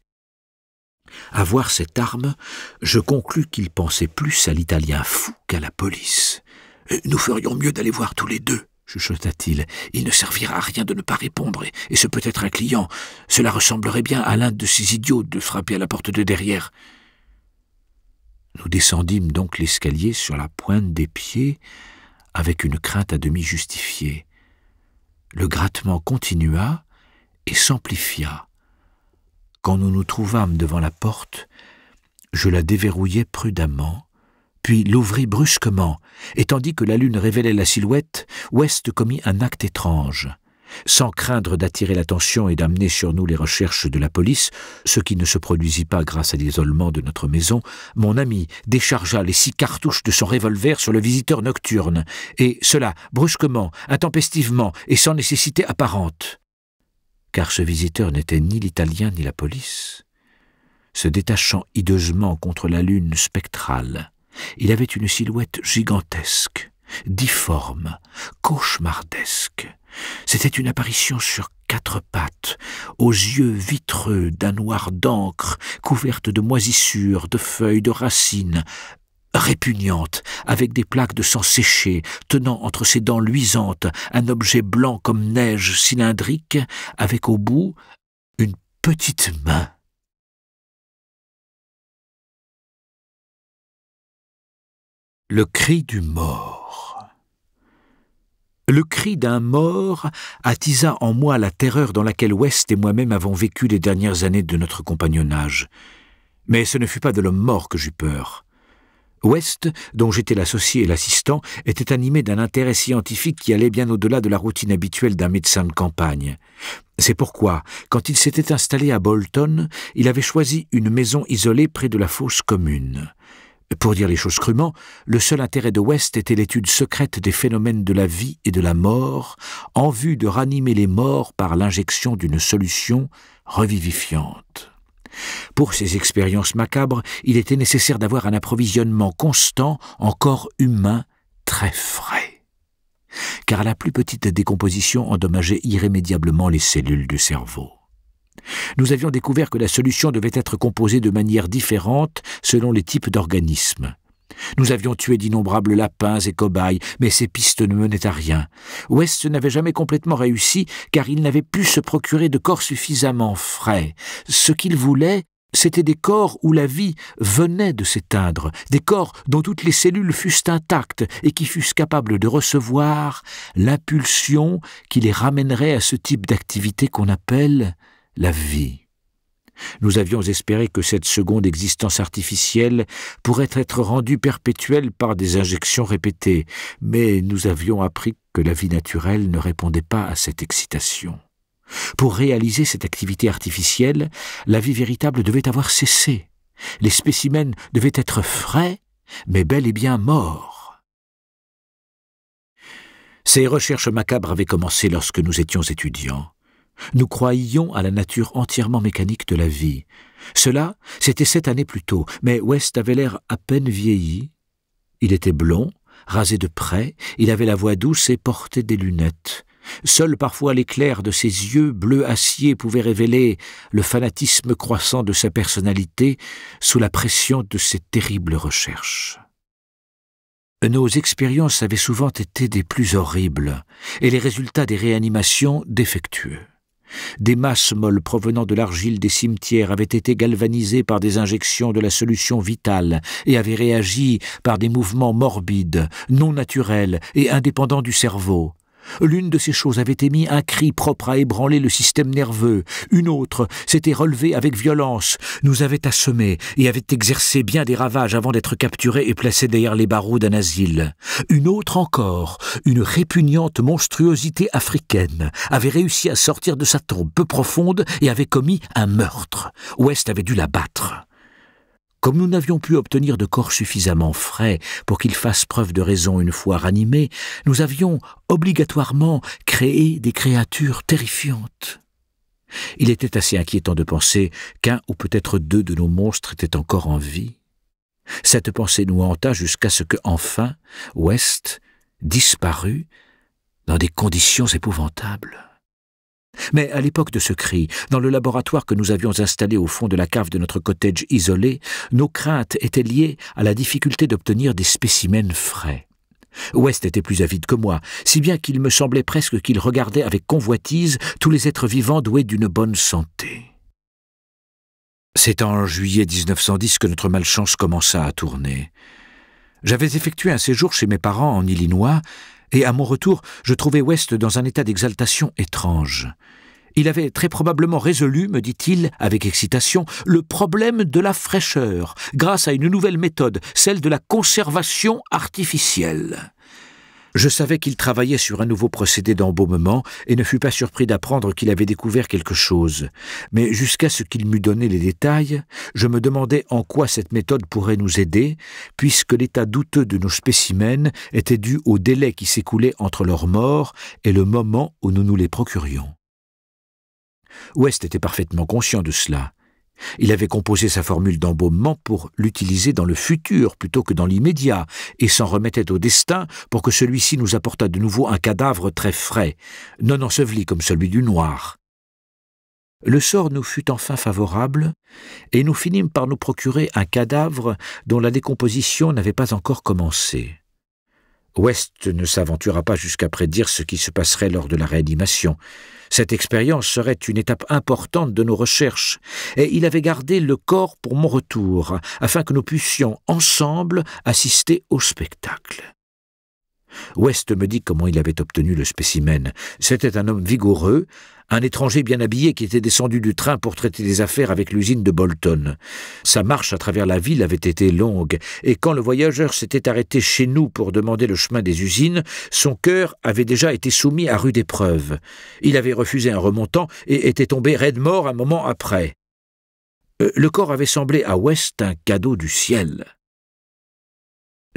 À voir cette arme, je conclus qu'il pensait plus à l'italien fou qu'à la police. Euh, nous ferions mieux d'aller voir tous les deux, chuchota-t-il. Il ne servira à rien de ne pas répondre, et, et ce peut être un client. Cela ressemblerait bien à l'un de ces idiots de frapper à la porte de derrière. Nous descendîmes donc l'escalier sur la pointe des pieds, avec une crainte à demi justifiée. Le grattement continua et s'amplifia. Quand nous nous trouvâmes devant la porte, je la déverrouillai prudemment, puis l'ouvris brusquement, et tandis que la lune révélait la silhouette, West commit un acte étrange. Sans craindre d'attirer l'attention et d'amener sur nous les recherches de la police, ce qui ne se produisit pas grâce à l'isolement de notre maison, mon ami déchargea les six cartouches de son revolver sur le visiteur nocturne, et cela brusquement, intempestivement et sans nécessité apparente car ce visiteur n'était ni l'Italien ni la police. Se détachant hideusement contre la lune spectrale, il avait une silhouette gigantesque, difforme, cauchemardesque. C'était une apparition sur quatre pattes, aux yeux vitreux d'un noir d'encre, couverte de moisissures, de feuilles, de racines, répugnante, avec des plaques de sang séché, tenant entre ses dents luisantes un objet blanc comme neige cylindrique, avec au bout une petite main. Le cri du mort. Le cri d'un mort attisa en moi la terreur dans laquelle West et moi-même avons vécu les dernières années de notre compagnonnage. Mais ce ne fut pas de l'homme mort que j'eus peur. West, dont j'étais l'associé et l'assistant, était animé d'un intérêt scientifique qui allait bien au-delà de la routine habituelle d'un médecin de campagne. C'est pourquoi, quand il s'était installé à Bolton, il avait choisi une maison isolée près de la fosse commune. Pour dire les choses crûment, le seul intérêt de West était l'étude secrète des phénomènes de la vie et de la mort, en vue de ranimer les morts par l'injection d'une solution revivifiante. Pour ces expériences macabres, il était nécessaire d'avoir un approvisionnement constant, en corps humain, très frais. Car la plus petite décomposition endommageait irrémédiablement les cellules du cerveau. Nous avions découvert que la solution devait être composée de manière différente selon les types d'organismes. Nous avions tué d'innombrables lapins et cobayes, mais ces pistes ne menaient à rien. West n'avait jamais complètement réussi, car il n'avait pu se procurer de corps suffisamment frais. Ce qu'il voulait, c'était des corps où la vie venait de s'éteindre, des corps dont toutes les cellules fussent intactes et qui fussent capables de recevoir l'impulsion qui les ramènerait à ce type d'activité qu'on appelle la vie. Nous avions espéré que cette seconde existence artificielle pourrait être rendue perpétuelle par des injections répétées, mais nous avions appris que la vie naturelle ne répondait pas à cette excitation. Pour réaliser cette activité artificielle, la vie véritable devait avoir cessé. Les spécimens devaient être frais, mais bel et bien morts. Ces recherches macabres avaient commencé lorsque nous étions étudiants. Nous croyions à la nature entièrement mécanique de la vie. Cela, c'était sept années plus tôt, mais West avait l'air à peine vieilli. Il était blond, rasé de près, il avait la voix douce et portait des lunettes. Seul parfois l'éclair de ses yeux bleu acier pouvait révéler le fanatisme croissant de sa personnalité sous la pression de ses terribles recherches. Nos expériences avaient souvent été des plus horribles, et les résultats des réanimations défectueux. Des masses molles provenant de l'argile des cimetières avaient été galvanisées par des injections de la solution vitale et avaient réagi par des mouvements morbides, non naturels et indépendants du cerveau. L'une de ces choses avait émis un cri propre à ébranler le système nerveux, une autre s'était relevée avec violence, nous avait assommés et avait exercé bien des ravages avant d'être capturée et placée derrière les barreaux d'un asile. Une autre encore, une répugnante monstruosité africaine, avait réussi à sortir de sa tombe peu profonde et avait commis un meurtre. West avait dû la battre. Comme nous n'avions pu obtenir de corps suffisamment frais pour qu'ils fassent preuve de raison une fois ranimés, nous avions obligatoirement créé des créatures terrifiantes. Il était assez inquiétant de penser qu'un ou peut-être deux de nos monstres étaient encore en vie. Cette pensée nous hanta jusqu'à ce que, enfin, West disparut dans des conditions épouvantables. Mais à l'époque de ce cri, dans le laboratoire que nous avions installé au fond de la cave de notre cottage isolé, nos craintes étaient liées à la difficulté d'obtenir des spécimens frais. West était plus avide que moi, si bien qu'il me semblait presque qu'il regardait avec convoitise tous les êtres vivants doués d'une bonne santé. C'est en juillet 1910 que notre malchance commença à tourner. J'avais effectué un séjour chez mes parents en Illinois, et à mon retour, je trouvai West dans un état d'exaltation étrange. Il avait très probablement résolu, me dit-il, avec excitation, le problème de la fraîcheur, grâce à une nouvelle méthode, celle de la conservation artificielle. Je savais qu'il travaillait sur un nouveau procédé d'embaumement et ne fus pas surpris d'apprendre qu'il avait découvert quelque chose. Mais jusqu'à ce qu'il m'eût donné les détails, je me demandais en quoi cette méthode pourrait nous aider, puisque l'état douteux de nos spécimens était dû au délai qui s'écoulait entre leur mort et le moment où nous nous les procurions. West était parfaitement conscient de cela, il avait composé sa formule d'embaumement pour l'utiliser dans le futur plutôt que dans l'immédiat, et s'en remettait au destin pour que celui-ci nous apportât de nouveau un cadavre très frais, non enseveli comme celui du noir. Le sort nous fut enfin favorable, et nous finîmes par nous procurer un cadavre dont la décomposition n'avait pas encore commencé. West ne s'aventura pas jusqu'à prédire ce qui se passerait lors de la réanimation. Cette expérience serait une étape importante de nos recherches, et il avait gardé le corps pour mon retour, afin que nous puissions ensemble assister au spectacle. West me dit comment il avait obtenu le spécimen. C'était un homme vigoureux, un étranger bien habillé qui était descendu du train pour traiter des affaires avec l'usine de Bolton. Sa marche à travers la ville avait été longue, et quand le voyageur s'était arrêté chez nous pour demander le chemin des usines, son cœur avait déjà été soumis à rude épreuve. Il avait refusé un remontant et était tombé raide mort un moment après. Euh, le corps avait semblé à West un cadeau du ciel.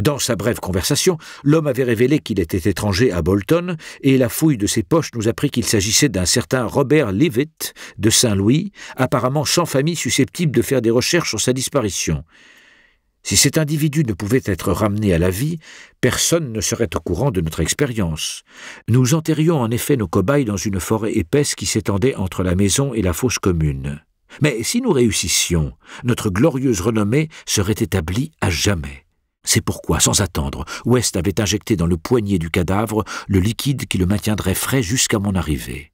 Dans sa brève conversation, l'homme avait révélé qu'il était étranger à Bolton, et la fouille de ses poches nous apprit qu'il s'agissait d'un certain Robert Leavitt de Saint-Louis, apparemment sans famille susceptible de faire des recherches sur sa disparition. Si cet individu ne pouvait être ramené à la vie, personne ne serait au courant de notre expérience. Nous enterrions en effet nos cobayes dans une forêt épaisse qui s'étendait entre la maison et la fosse commune. Mais si nous réussissions, notre glorieuse renommée serait établie à jamais. C'est pourquoi, sans attendre, West avait injecté dans le poignet du cadavre le liquide qui le maintiendrait frais jusqu'à mon arrivée.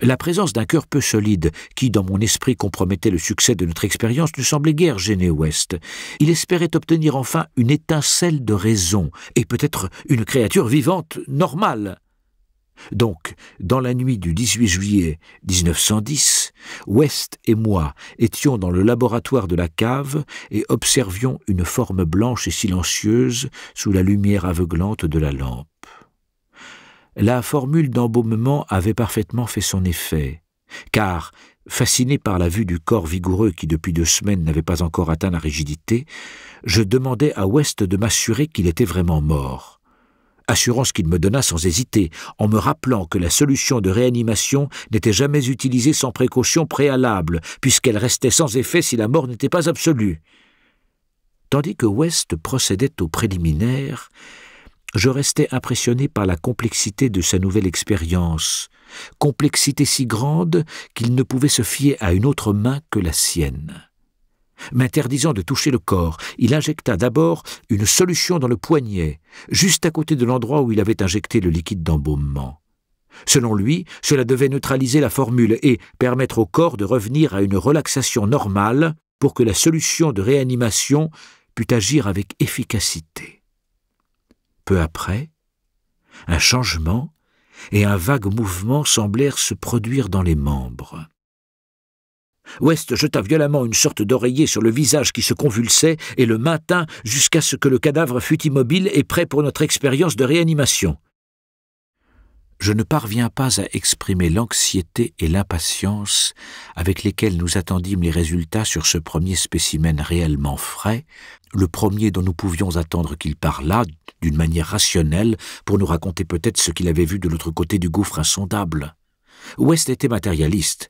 La présence d'un cœur peu solide, qui dans mon esprit compromettait le succès de notre expérience, ne semblait guère gêner West. Il espérait obtenir enfin une étincelle de raison, et peut-être une créature vivante, normale. Donc, dans la nuit du 18 juillet 1910, West et moi étions dans le laboratoire de la cave et observions une forme blanche et silencieuse sous la lumière aveuglante de la lampe. La formule d'embaumement avait parfaitement fait son effet, car, fasciné par la vue du corps vigoureux qui depuis deux semaines n'avait pas encore atteint la rigidité, je demandai à West de m'assurer qu'il était vraiment mort assurance qu'il me donna sans hésiter, en me rappelant que la solution de réanimation n'était jamais utilisée sans précaution préalable, puisqu'elle restait sans effet si la mort n'était pas absolue. Tandis que West procédait aux préliminaires, je restais impressionné par la complexité de sa nouvelle expérience, complexité si grande qu'il ne pouvait se fier à une autre main que la sienne. M'interdisant de toucher le corps, il injecta d'abord une solution dans le poignet, juste à côté de l'endroit où il avait injecté le liquide d'embaumement. Selon lui, cela devait neutraliser la formule et permettre au corps de revenir à une relaxation normale pour que la solution de réanimation pût agir avec efficacité. Peu après, un changement et un vague mouvement semblèrent se produire dans les membres. West jeta violemment une sorte d'oreiller sur le visage qui se convulsait et le maintint jusqu'à ce que le cadavre fût immobile et prêt pour notre expérience de réanimation. Je ne parviens pas à exprimer l'anxiété et l'impatience avec lesquelles nous attendîmes les résultats sur ce premier spécimen réellement frais, le premier dont nous pouvions attendre qu'il parlât d'une manière rationnelle pour nous raconter peut-être ce qu'il avait vu de l'autre côté du gouffre insondable. West était matérialiste,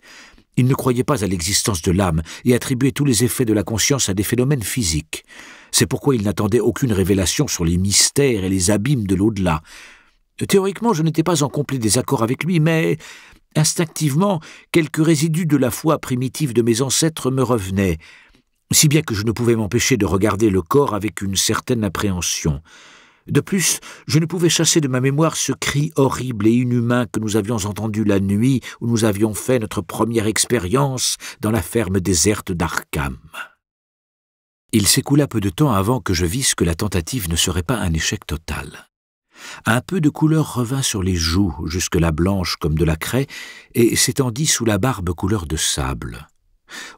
il ne croyait pas à l'existence de l'âme et attribuait tous les effets de la conscience à des phénomènes physiques. C'est pourquoi il n'attendait aucune révélation sur les mystères et les abîmes de l'au-delà. Théoriquement, je n'étais pas en complet désaccord avec lui, mais instinctivement, quelques résidus de la foi primitive de mes ancêtres me revenaient, si bien que je ne pouvais m'empêcher de regarder le corps avec une certaine appréhension. De plus, je ne pouvais chasser de ma mémoire ce cri horrible et inhumain que nous avions entendu la nuit où nous avions fait notre première expérience dans la ferme déserte d'Arkham. Il s'écoula peu de temps avant que je visse que la tentative ne serait pas un échec total. Un peu de couleur revint sur les joues, jusque-là blanches comme de la craie, et s'étendit sous la barbe couleur de sable.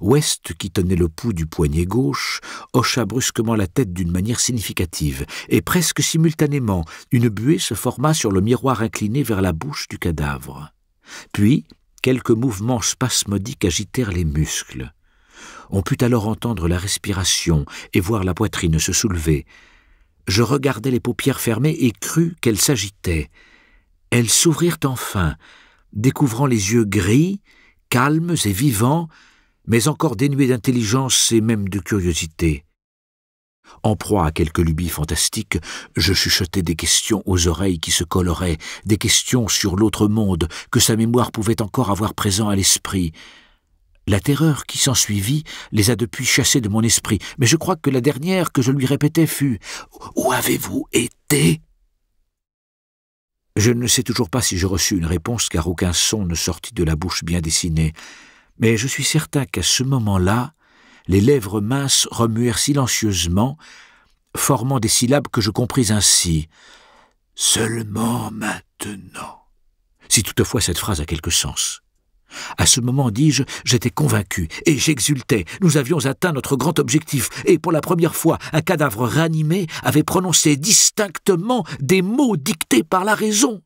West, qui tenait le pouls du poignet gauche, hocha brusquement la tête d'une manière significative, et presque simultanément, une buée se forma sur le miroir incliné vers la bouche du cadavre. Puis, quelques mouvements spasmodiques agitèrent les muscles. On put alors entendre la respiration et voir la poitrine se soulever. Je regardai les paupières fermées et crus qu'elles s'agitaient. Elles s'ouvrirent enfin, découvrant les yeux gris, calmes et vivants, mais encore dénué d'intelligence et même de curiosité. En proie à quelques lubies fantastiques, je chuchotais des questions aux oreilles qui se coloraient, des questions sur l'autre monde que sa mémoire pouvait encore avoir présent à l'esprit. La terreur qui s'ensuivit les a depuis chassées de mon esprit, mais je crois que la dernière que je lui répétais fut Où avez-vous été Je ne sais toujours pas si je reçus une réponse, car aucun son ne sortit de la bouche bien dessinée mais je suis certain qu'à ce moment-là, les lèvres minces remuèrent silencieusement, formant des syllabes que je compris ainsi. Seulement maintenant. Si toutefois cette phrase a quelque sens. À ce moment, dis-je, j'étais convaincu et j'exultais. Nous avions atteint notre grand objectif et pour la première fois, un cadavre ranimé avait prononcé distinctement des mots dictés par la raison.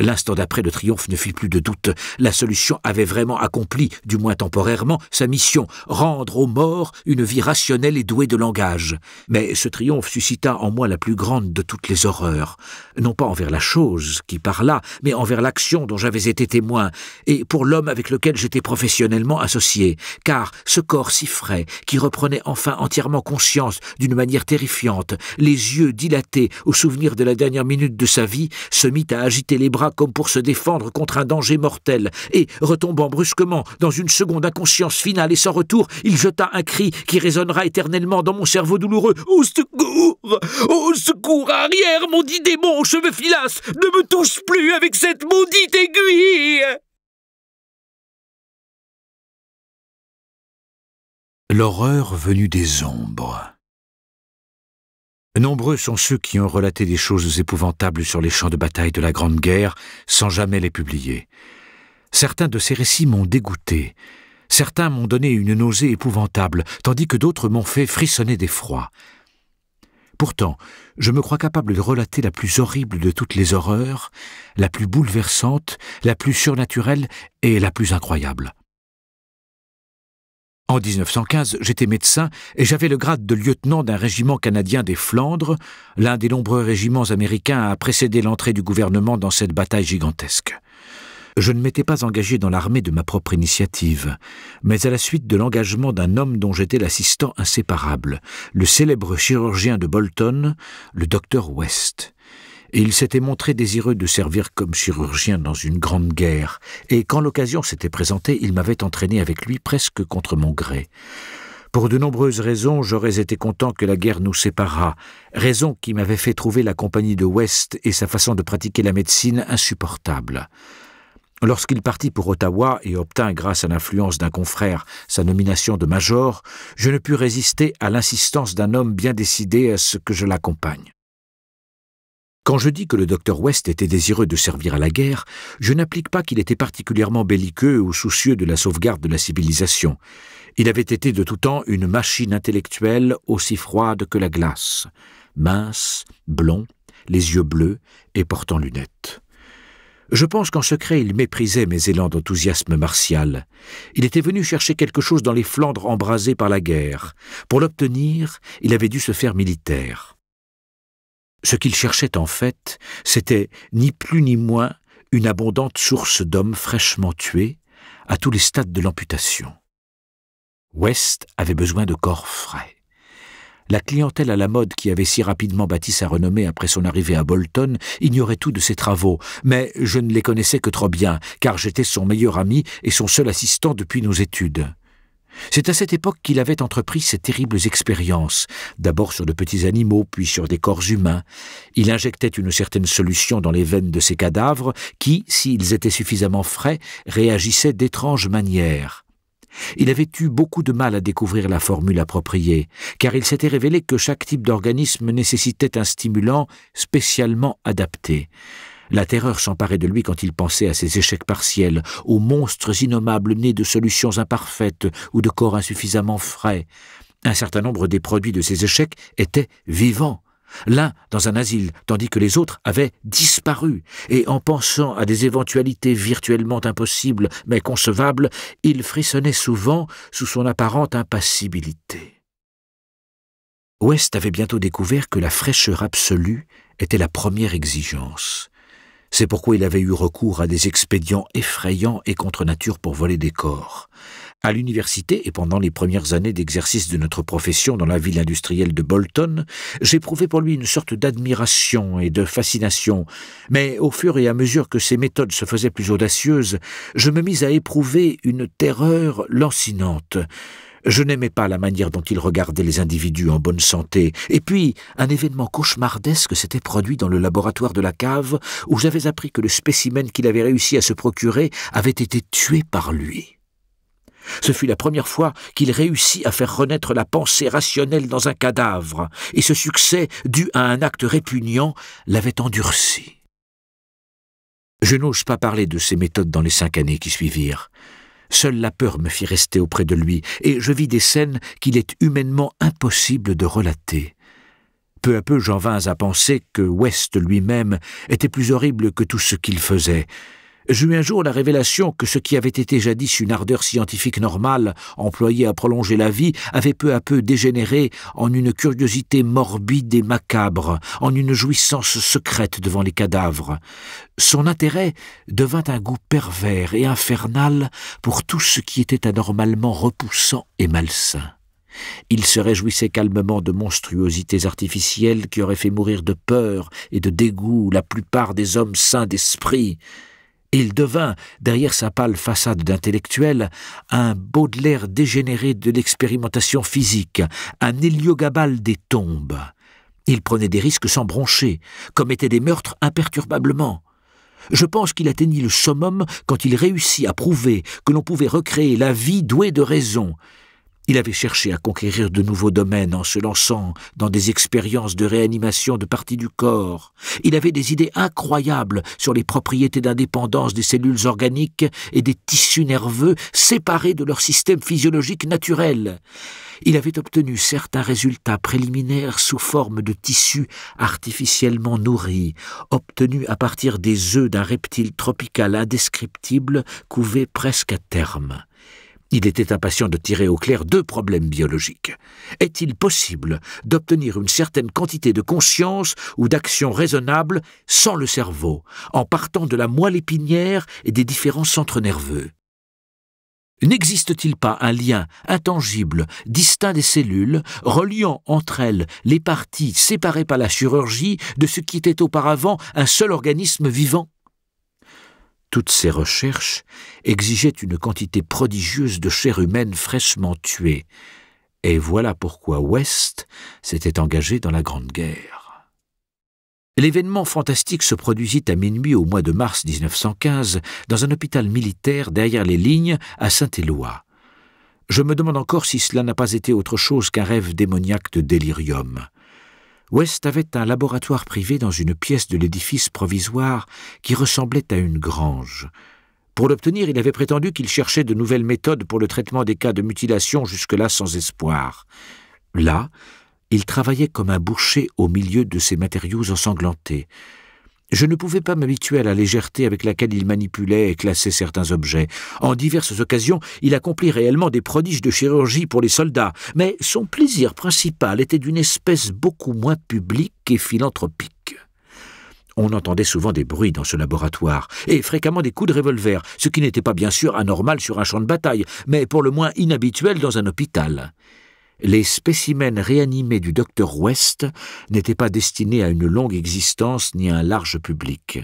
L'instant d'après, le triomphe ne fit plus de doute. La solution avait vraiment accompli, du moins temporairement, sa mission, rendre aux morts une vie rationnelle et douée de langage. Mais ce triomphe suscita en moi la plus grande de toutes les horreurs, non pas envers la chose qui parla, mais envers l'action dont j'avais été témoin, et pour l'homme avec lequel j'étais professionnellement associé, car ce corps si frais, qui reprenait enfin entièrement conscience d'une manière terrifiante, les yeux dilatés au souvenir de la dernière minute de sa vie, se mit à agiter les bras comme pour se défendre contre un danger mortel, et, retombant brusquement dans une seconde inconscience finale et sans retour, il jeta un cri qui résonnera éternellement dans mon cerveau douloureux. Au secours Au secours Arrière, maudit démon cheveux filasse Ne me touche plus avec cette maudite aiguille L'horreur venue des ombres. Nombreux sont ceux qui ont relaté des choses épouvantables sur les champs de bataille de la Grande Guerre sans jamais les publier. Certains de ces récits m'ont dégoûté, certains m'ont donné une nausée épouvantable, tandis que d'autres m'ont fait frissonner d'effroi. Pourtant, je me crois capable de relater la plus horrible de toutes les horreurs, la plus bouleversante, la plus surnaturelle et la plus incroyable. En 1915, j'étais médecin et j'avais le grade de lieutenant d'un régiment canadien des Flandres, l'un des nombreux régiments américains à précéder l'entrée du gouvernement dans cette bataille gigantesque. Je ne m'étais pas engagé dans l'armée de ma propre initiative, mais à la suite de l'engagement d'un homme dont j'étais l'assistant inséparable, le célèbre chirurgien de Bolton, le docteur West il s'était montré désireux de servir comme chirurgien dans une grande guerre, et quand l'occasion s'était présentée, il m'avait entraîné avec lui presque contre mon gré. Pour de nombreuses raisons, j'aurais été content que la guerre nous séparât, raison qui m'avait fait trouver la compagnie de West et sa façon de pratiquer la médecine insupportable. Lorsqu'il partit pour Ottawa et obtint, grâce à l'influence d'un confrère, sa nomination de major, je ne pus résister à l'insistance d'un homme bien décidé à ce que je l'accompagne. Quand je dis que le docteur West était désireux de servir à la guerre, je n'applique pas qu'il était particulièrement belliqueux ou soucieux de la sauvegarde de la civilisation. Il avait été de tout temps une machine intellectuelle aussi froide que la glace, mince, blond, les yeux bleus et portant lunettes. Je pense qu'en secret il méprisait mes élans d'enthousiasme martial. Il était venu chercher quelque chose dans les Flandres embrasées par la guerre. Pour l'obtenir, il avait dû se faire militaire. Ce qu'il cherchait en fait, c'était ni plus ni moins une abondante source d'hommes fraîchement tués à tous les stades de l'amputation. West avait besoin de corps frais. La clientèle à la mode qui avait si rapidement bâti sa renommée après son arrivée à Bolton ignorait tout de ses travaux, mais je ne les connaissais que trop bien, car j'étais son meilleur ami et son seul assistant depuis nos études. C'est à cette époque qu'il avait entrepris ces terribles expériences, d'abord sur de petits animaux, puis sur des corps humains. Il injectait une certaine solution dans les veines de ces cadavres qui, s'ils étaient suffisamment frais, réagissaient d'étranges manières. Il avait eu beaucoup de mal à découvrir la formule appropriée, car il s'était révélé que chaque type d'organisme nécessitait un stimulant spécialement adapté. La terreur s'emparait de lui quand il pensait à ses échecs partiels, aux monstres innommables nés de solutions imparfaites ou de corps insuffisamment frais. Un certain nombre des produits de ces échecs étaient vivants l'un dans un asile, tandis que les autres avaient disparu, et en pensant à des éventualités virtuellement impossibles mais concevables, il frissonnait souvent sous son apparente impassibilité. West avait bientôt découvert que la fraîcheur absolue était la première exigence, c'est pourquoi il avait eu recours à des expédients effrayants et contre nature pour voler des corps. À l'université et pendant les premières années d'exercice de notre profession dans la ville industrielle de Bolton, j'éprouvais pour lui une sorte d'admiration et de fascination, mais au fur et à mesure que ses méthodes se faisaient plus audacieuses, je me mis à éprouver une terreur lancinante. Je n'aimais pas la manière dont il regardait les individus en bonne santé. Et puis, un événement cauchemardesque s'était produit dans le laboratoire de la cave, où j'avais appris que le spécimen qu'il avait réussi à se procurer avait été tué par lui. Ce fut la première fois qu'il réussit à faire renaître la pensée rationnelle dans un cadavre, et ce succès, dû à un acte répugnant, l'avait endurci. Je n'ose pas parler de ses méthodes dans les cinq années qui suivirent. Seule la peur me fit rester auprès de lui, et je vis des scènes qu'il est humainement impossible de relater. Peu à peu j'en vins à penser que West lui-même était plus horrible que tout ce qu'il faisait, j'eus un jour la révélation que ce qui avait été jadis une ardeur scientifique normale, employée à prolonger la vie, avait peu à peu dégénéré en une curiosité morbide et macabre, en une jouissance secrète devant les cadavres. Son intérêt devint un goût pervers et infernal pour tout ce qui était anormalement repoussant et malsain. Il se réjouissait calmement de monstruosités artificielles qui auraient fait mourir de peur et de dégoût la plupart des hommes sains d'esprit. Il devint, derrière sa pâle façade d'intellectuel, un Baudelaire dégénéré de l'expérimentation physique, un Héliogabal des tombes. Il prenait des risques sans broncher, commettait des meurtres imperturbablement. Je pense qu'il atteignit le summum quand il réussit à prouver que l'on pouvait recréer la vie douée de raison, il avait cherché à conquérir de nouveaux domaines en se lançant dans des expériences de réanimation de parties du corps. Il avait des idées incroyables sur les propriétés d'indépendance des cellules organiques et des tissus nerveux séparés de leur système physiologique naturel. Il avait obtenu certains résultats préliminaires sous forme de tissus artificiellement nourris, obtenus à partir des œufs d'un reptile tropical indescriptible couvé presque à terme. Il était impatient de tirer au clair deux problèmes biologiques. Est-il possible d'obtenir une certaine quantité de conscience ou d'action raisonnable sans le cerveau, en partant de la moelle épinière et des différents centres nerveux N'existe-t-il pas un lien intangible, distinct des cellules, reliant entre elles les parties séparées par la chirurgie de ce qui était auparavant un seul organisme vivant toutes ces recherches exigeaient une quantité prodigieuse de chair humaine fraîchement tuée, et voilà pourquoi West s'était engagé dans la Grande Guerre. L'événement fantastique se produisit à minuit au mois de mars 1915 dans un hôpital militaire derrière les lignes à Saint-Éloi. Je me demande encore si cela n'a pas été autre chose qu'un rêve démoniaque de délirium. West avait un laboratoire privé dans une pièce de l'édifice provisoire qui ressemblait à une grange. Pour l'obtenir, il avait prétendu qu'il cherchait de nouvelles méthodes pour le traitement des cas de mutilation jusque-là sans espoir. Là, il travaillait comme un boucher au milieu de ces matériaux ensanglantés. Je ne pouvais pas m'habituer à la légèreté avec laquelle il manipulait et classait certains objets. En diverses occasions, il accomplit réellement des prodiges de chirurgie pour les soldats, mais son plaisir principal était d'une espèce beaucoup moins publique et philanthropique. On entendait souvent des bruits dans ce laboratoire, et fréquemment des coups de revolver, ce qui n'était pas bien sûr anormal sur un champ de bataille, mais pour le moins inhabituel dans un hôpital les spécimens réanimés du docteur West n'étaient pas destinés à une longue existence ni à un large public.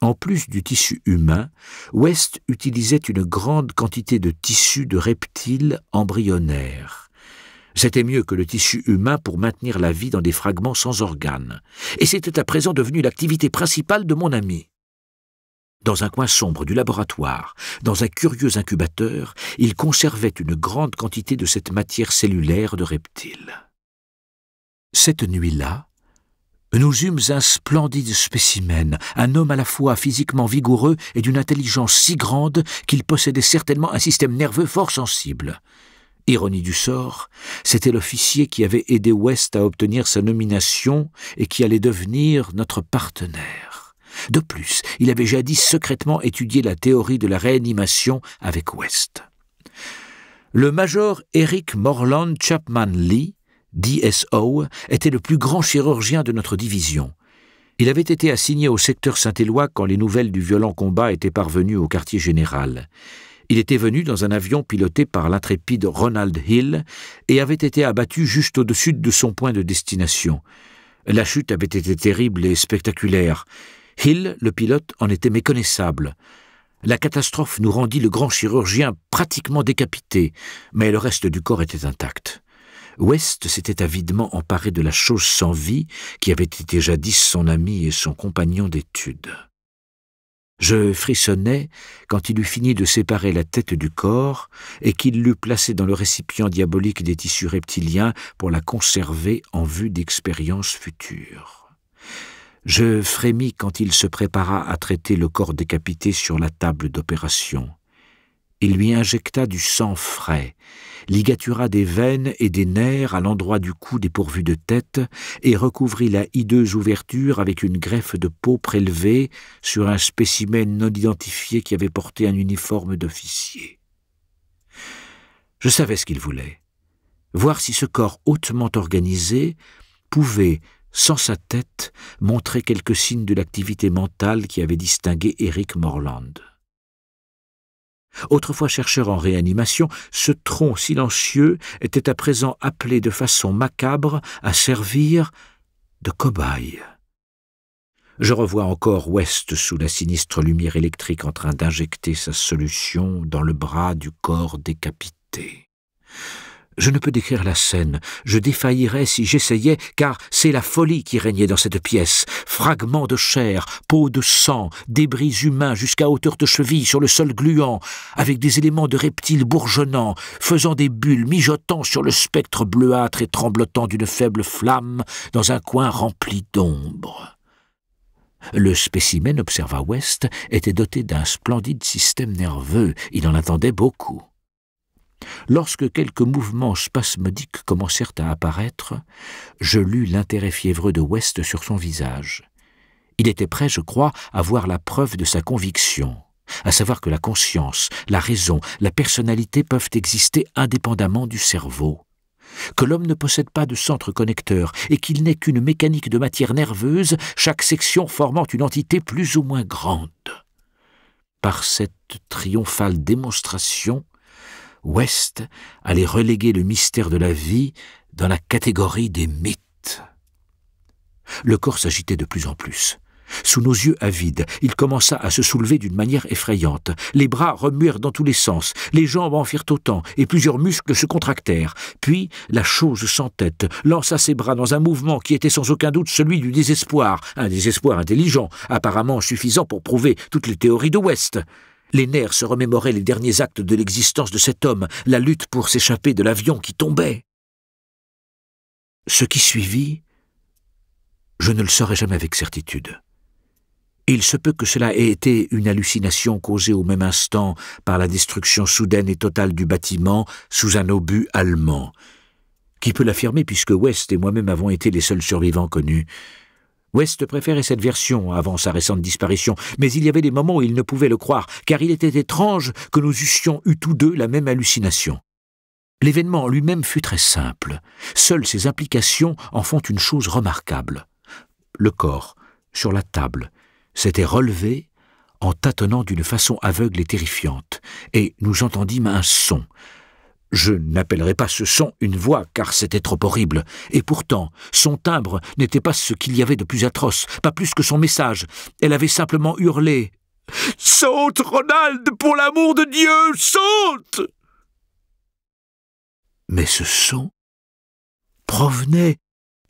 En plus du tissu humain, West utilisait une grande quantité de tissus de reptiles embryonnaires. C'était mieux que le tissu humain pour maintenir la vie dans des fragments sans organes, et c'était à présent devenu l'activité principale de mon ami. Dans un coin sombre du laboratoire, dans un curieux incubateur, il conservait une grande quantité de cette matière cellulaire de reptiles. Cette nuit-là, nous eûmes un splendide spécimen, un homme à la fois physiquement vigoureux et d'une intelligence si grande qu'il possédait certainement un système nerveux fort sensible. Ironie du sort, c'était l'officier qui avait aidé West à obtenir sa nomination et qui allait devenir notre partenaire. De plus, il avait jadis secrètement étudié la théorie de la réanimation avec West. Le major Eric Morland Chapman Lee, DSO, était le plus grand chirurgien de notre division. Il avait été assigné au secteur Saint-Éloi quand les nouvelles du violent combat étaient parvenues au quartier général. Il était venu dans un avion piloté par l'intrépide Ronald Hill et avait été abattu juste au-dessus de son point de destination. La chute avait été terrible et spectaculaire. Hill, le pilote, en était méconnaissable. La catastrophe nous rendit le grand chirurgien pratiquement décapité, mais le reste du corps était intact. West s'était avidement emparé de la chose sans vie qui avait été jadis son ami et son compagnon d'études. Je frissonnais quand il eut fini de séparer la tête du corps et qu'il l'eut placée dans le récipient diabolique des tissus reptiliens pour la conserver en vue d'expériences futures. Je frémis quand il se prépara à traiter le corps décapité sur la table d'opération. Il lui injecta du sang frais, ligatura des veines et des nerfs à l'endroit du cou dépourvu de tête et recouvrit la hideuse ouverture avec une greffe de peau prélevée sur un spécimen non identifié qui avait porté un uniforme d'officier. Je savais ce qu'il voulait, voir si ce corps hautement organisé pouvait, sans sa tête, montrait quelques signes de l'activité mentale qui avait distingué Eric Morland. Autrefois chercheur en réanimation, ce tronc silencieux était à présent appelé de façon macabre à servir de cobaye. Je revois encore West sous la sinistre lumière électrique en train d'injecter sa solution dans le bras du corps décapité. Je ne peux décrire la scène, je défaillirais si j'essayais, car c'est la folie qui régnait dans cette pièce. Fragments de chair, peaux de sang, débris humains jusqu'à hauteur de cheville sur le sol gluant, avec des éléments de reptiles bourgeonnants, faisant des bulles, mijotant sur le spectre bleuâtre et tremblotant d'une faible flamme dans un coin rempli d'ombre. Le spécimen, observa West, était doté d'un splendide système nerveux, il en attendait beaucoup. Lorsque quelques mouvements spasmodiques commencèrent à apparaître, je lus l'intérêt fiévreux de West sur son visage. Il était prêt, je crois, à voir la preuve de sa conviction, à savoir que la conscience, la raison, la personnalité peuvent exister indépendamment du cerveau, que l'homme ne possède pas de centre connecteur et qu'il n'est qu'une mécanique de matière nerveuse, chaque section formant une entité plus ou moins grande. Par cette triomphale démonstration, West allait reléguer le mystère de la vie dans la catégorie des mythes. Le corps s'agitait de plus en plus. Sous nos yeux avides, il commença à se soulever d'une manière effrayante. Les bras remuèrent dans tous les sens, les jambes en firent autant, et plusieurs muscles se contractèrent. Puis, la chose sans tête lança ses bras dans un mouvement qui était sans aucun doute celui du désespoir, un désespoir intelligent, apparemment suffisant pour prouver toutes les théories de West. Les nerfs se remémoraient les derniers actes de l'existence de cet homme, la lutte pour s'échapper de l'avion qui tombait. Ce qui suivit, je ne le saurai jamais avec certitude. Il se peut que cela ait été une hallucination causée au même instant par la destruction soudaine et totale du bâtiment sous un obus allemand. Qui peut l'affirmer puisque West et moi-même avons été les seuls survivants connus West préférait cette version avant sa récente disparition, mais il y avait des moments où il ne pouvait le croire, car il était étrange que nous eussions eu tous deux la même hallucination. L'événement en lui-même fut très simple. Seules ses implications en font une chose remarquable. Le corps, sur la table, s'était relevé en tâtonnant d'une façon aveugle et terrifiante, et nous entendîmes un son, je n'appellerai pas ce son une voix, car c'était trop horrible. Et pourtant, son timbre n'était pas ce qu'il y avait de plus atroce, pas plus que son message. Elle avait simplement hurlé « Saute, Ronald, pour l'amour de Dieu, saute !» Mais ce son provenait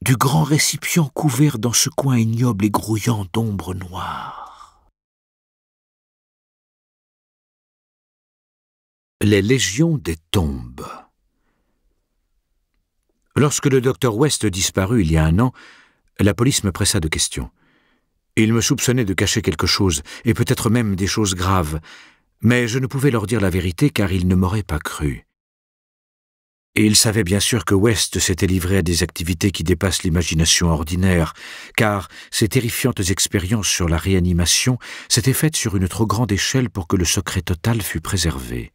du grand récipient couvert dans ce coin ignoble et grouillant d'ombre noire. Les légions des tombes. Lorsque le docteur West disparut il y a un an, la police me pressa de questions. Ils me soupçonnaient de cacher quelque chose, et peut-être même des choses graves, mais je ne pouvais leur dire la vérité car ils ne m'auraient pas cru. Et ils savaient bien sûr que West s'était livré à des activités qui dépassent l'imagination ordinaire, car ses terrifiantes expériences sur la réanimation s'étaient faites sur une trop grande échelle pour que le secret total fût préservé.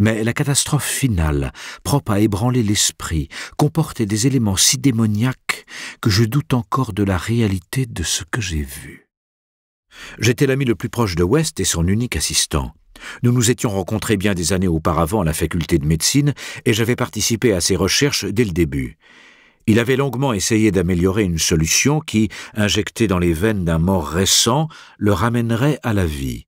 Mais la catastrophe finale, propre à ébranler l'esprit, comportait des éléments si démoniaques que je doute encore de la réalité de ce que j'ai vu. J'étais l'ami le plus proche de West et son unique assistant. Nous nous étions rencontrés bien des années auparavant à la faculté de médecine et j'avais participé à ses recherches dès le début. Il avait longuement essayé d'améliorer une solution qui, injectée dans les veines d'un mort récent, le ramènerait à la vie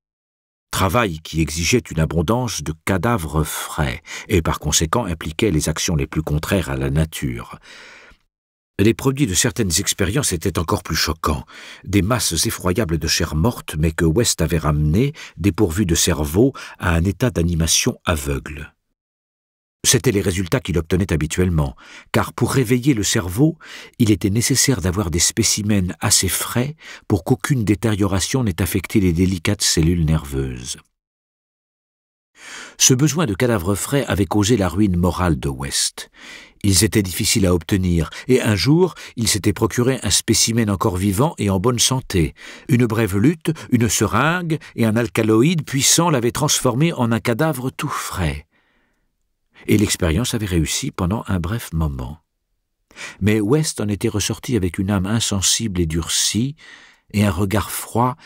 travail qui exigeait une abondance de cadavres frais et par conséquent impliquait les actions les plus contraires à la nature. Les produits de certaines expériences étaient encore plus choquants, des masses effroyables de chair morte mais que West avait ramenées, dépourvues de cerveau, à un état d'animation aveugle. C'étaient les résultats qu'il obtenait habituellement, car pour réveiller le cerveau, il était nécessaire d'avoir des spécimens assez frais pour qu'aucune détérioration n'ait affecté les délicates cellules nerveuses. Ce besoin de cadavres frais avait causé la ruine morale de West. Ils étaient difficiles à obtenir, et un jour, il s'était procuré un spécimen encore vivant et en bonne santé. Une brève lutte, une seringue et un alcaloïde puissant l'avaient transformé en un cadavre tout frais et l'expérience avait réussi pendant un bref moment. Mais West en était ressorti avec une âme insensible et durcie, et un regard froid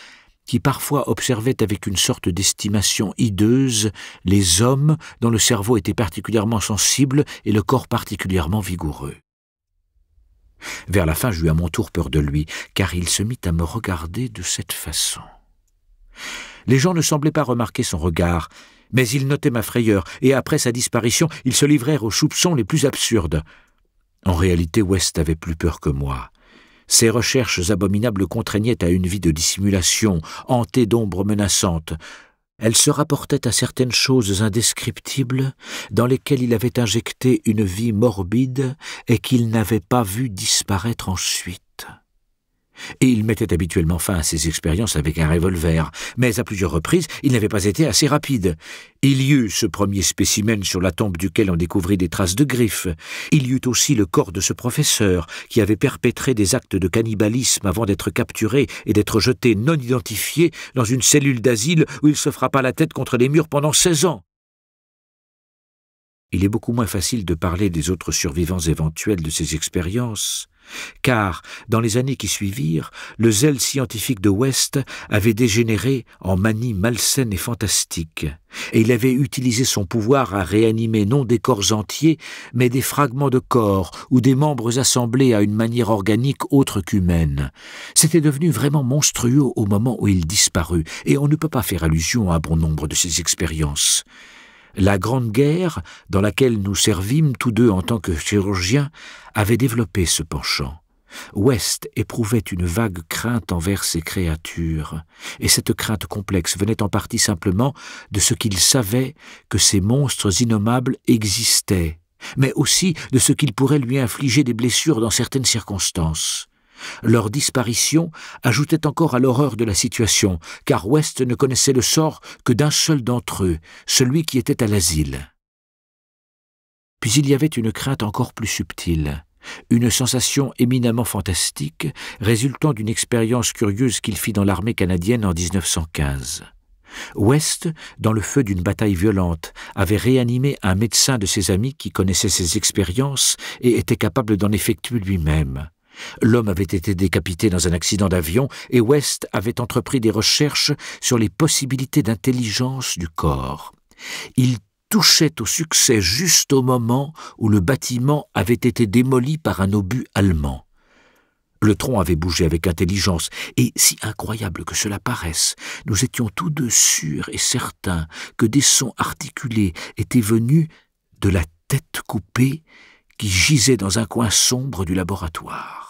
qui parfois observait avec une sorte d'estimation hideuse les hommes dont le cerveau était particulièrement sensible et le corps particulièrement vigoureux. Vers la fin, j'eus à mon tour peur de lui, car il se mit à me regarder de cette façon. Les gens ne semblaient pas remarquer son regard, mais ils notaient ma frayeur, et après sa disparition, ils se livrèrent aux soupçons les plus absurdes. En réalité, West avait plus peur que moi. Ses recherches abominables contraignaient à une vie de dissimulation, hantée d'ombres menaçantes. Elle se rapportait à certaines choses indescriptibles dans lesquelles il avait injecté une vie morbide et qu'il n'avait pas vu disparaître ensuite et il mettait habituellement fin à ses expériences avec un revolver, mais à plusieurs reprises il n'avait pas été assez rapide. Il y eut ce premier spécimen sur la tombe duquel on découvrit des traces de griffes. Il y eut aussi le corps de ce professeur, qui avait perpétré des actes de cannibalisme avant d'être capturé et d'être jeté non identifié dans une cellule d'asile où il se frappa la tête contre les murs pendant seize ans. Il est beaucoup moins facile de parler des autres survivants éventuels de ces expériences car, dans les années qui suivirent, le zèle scientifique de West avait dégénéré en manie malsaine et fantastique, et il avait utilisé son pouvoir à réanimer non des corps entiers, mais des fragments de corps ou des membres assemblés à une manière organique autre qu'humaine. C'était devenu vraiment monstrueux au moment où il disparut, et on ne peut pas faire allusion à bon nombre de ses expériences. La Grande Guerre, dans laquelle nous servîmes tous deux en tant que chirurgiens, avait développé ce penchant. West éprouvait une vague crainte envers ces créatures, et cette crainte complexe venait en partie simplement de ce qu'il savait que ces monstres innommables existaient, mais aussi de ce qu'il pourrait lui infliger des blessures dans certaines circonstances. Leur disparition ajoutait encore à l'horreur de la situation, car West ne connaissait le sort que d'un seul d'entre eux, celui qui était à l'asile. Puis il y avait une crainte encore plus subtile, une sensation éminemment fantastique résultant d'une expérience curieuse qu'il fit dans l'armée canadienne en 1915. West, dans le feu d'une bataille violente, avait réanimé un médecin de ses amis qui connaissait ses expériences et était capable d'en effectuer lui-même. L'homme avait été décapité dans un accident d'avion et West avait entrepris des recherches sur les possibilités d'intelligence du corps. Il touchait au succès juste au moment où le bâtiment avait été démoli par un obus allemand. Le tronc avait bougé avec intelligence, et si incroyable que cela paraisse, nous étions tous deux sûrs et certains que des sons articulés étaient venus de la tête coupée qui gisait dans un coin sombre du laboratoire.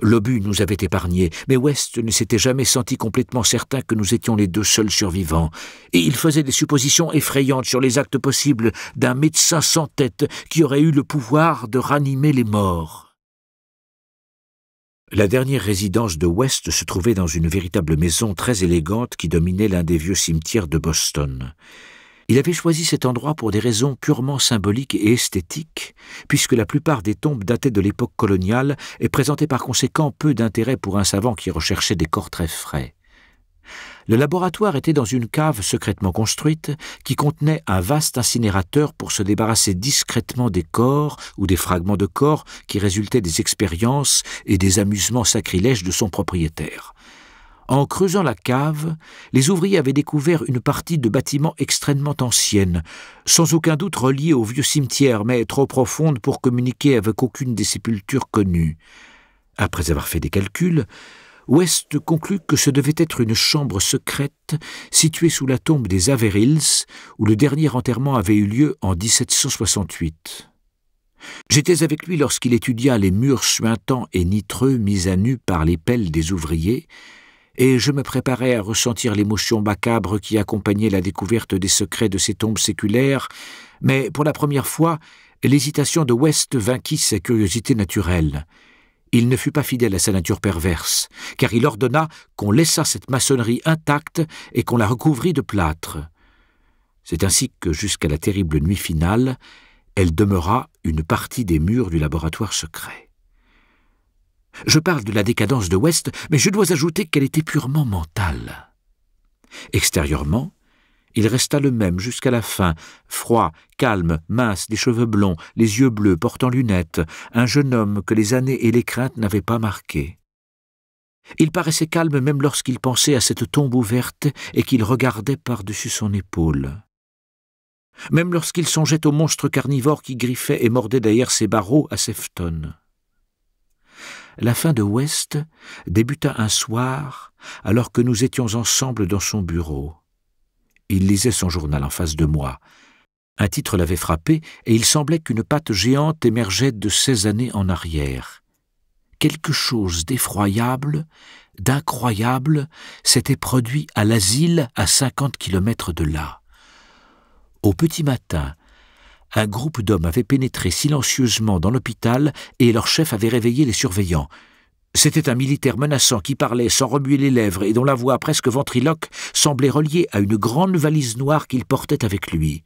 L'obus nous avait épargnés, mais West ne s'était jamais senti complètement certain que nous étions les deux seuls survivants, et il faisait des suppositions effrayantes sur les actes possibles d'un médecin sans tête qui aurait eu le pouvoir de ranimer les morts. La dernière résidence de West se trouvait dans une véritable maison très élégante qui dominait l'un des vieux cimetières de Boston. Il avait choisi cet endroit pour des raisons purement symboliques et esthétiques, puisque la plupart des tombes dataient de l'époque coloniale et présentaient par conséquent peu d'intérêt pour un savant qui recherchait des corps très frais. Le laboratoire était dans une cave secrètement construite qui contenait un vaste incinérateur pour se débarrasser discrètement des corps ou des fragments de corps qui résultaient des expériences et des amusements sacrilèges de son propriétaire. En creusant la cave, les ouvriers avaient découvert une partie de bâtiment extrêmement ancienne, sans aucun doute reliée au vieux cimetière, mais trop profonde pour communiquer avec aucune des sépultures connues. Après avoir fait des calculs, West conclut que ce devait être une chambre secrète située sous la tombe des Averils, où le dernier enterrement avait eu lieu en 1768. J'étais avec lui lorsqu'il étudia les murs suintants et nitreux mis à nu par les pelles des ouvriers, et je me préparais à ressentir l'émotion macabre qui accompagnait la découverte des secrets de ces tombes séculaires, mais pour la première fois, l'hésitation de West vainquit sa curiosité naturelle. Il ne fut pas fidèle à sa nature perverse, car il ordonna qu'on laissât cette maçonnerie intacte et qu'on la recouvrit de plâtre. C'est ainsi que, jusqu'à la terrible nuit finale, elle demeura une partie des murs du laboratoire secret. Je parle de la décadence de West, mais je dois ajouter qu'elle était purement mentale. Extérieurement, il resta le même jusqu'à la fin, froid, calme, mince, des cheveux blonds, les yeux bleus, portant lunettes, un jeune homme que les années et les craintes n'avaient pas marqué. Il paraissait calme même lorsqu'il pensait à cette tombe ouverte et qu'il regardait par-dessus son épaule. Même lorsqu'il songeait au monstre carnivore qui griffait et mordait derrière ses barreaux à Sefton. La fin de West débuta un soir alors que nous étions ensemble dans son bureau. Il lisait son journal en face de moi. Un titre l'avait frappé et il semblait qu'une patte géante émergeait de seize années en arrière. Quelque chose d'effroyable, d'incroyable, s'était produit à l'asile à cinquante kilomètres de là. Au petit matin, un groupe d'hommes avait pénétré silencieusement dans l'hôpital et leur chef avait réveillé les surveillants. C'était un militaire menaçant qui parlait sans remuer les lèvres et dont la voix presque ventriloque semblait reliée à une grande valise noire qu'il portait avec lui.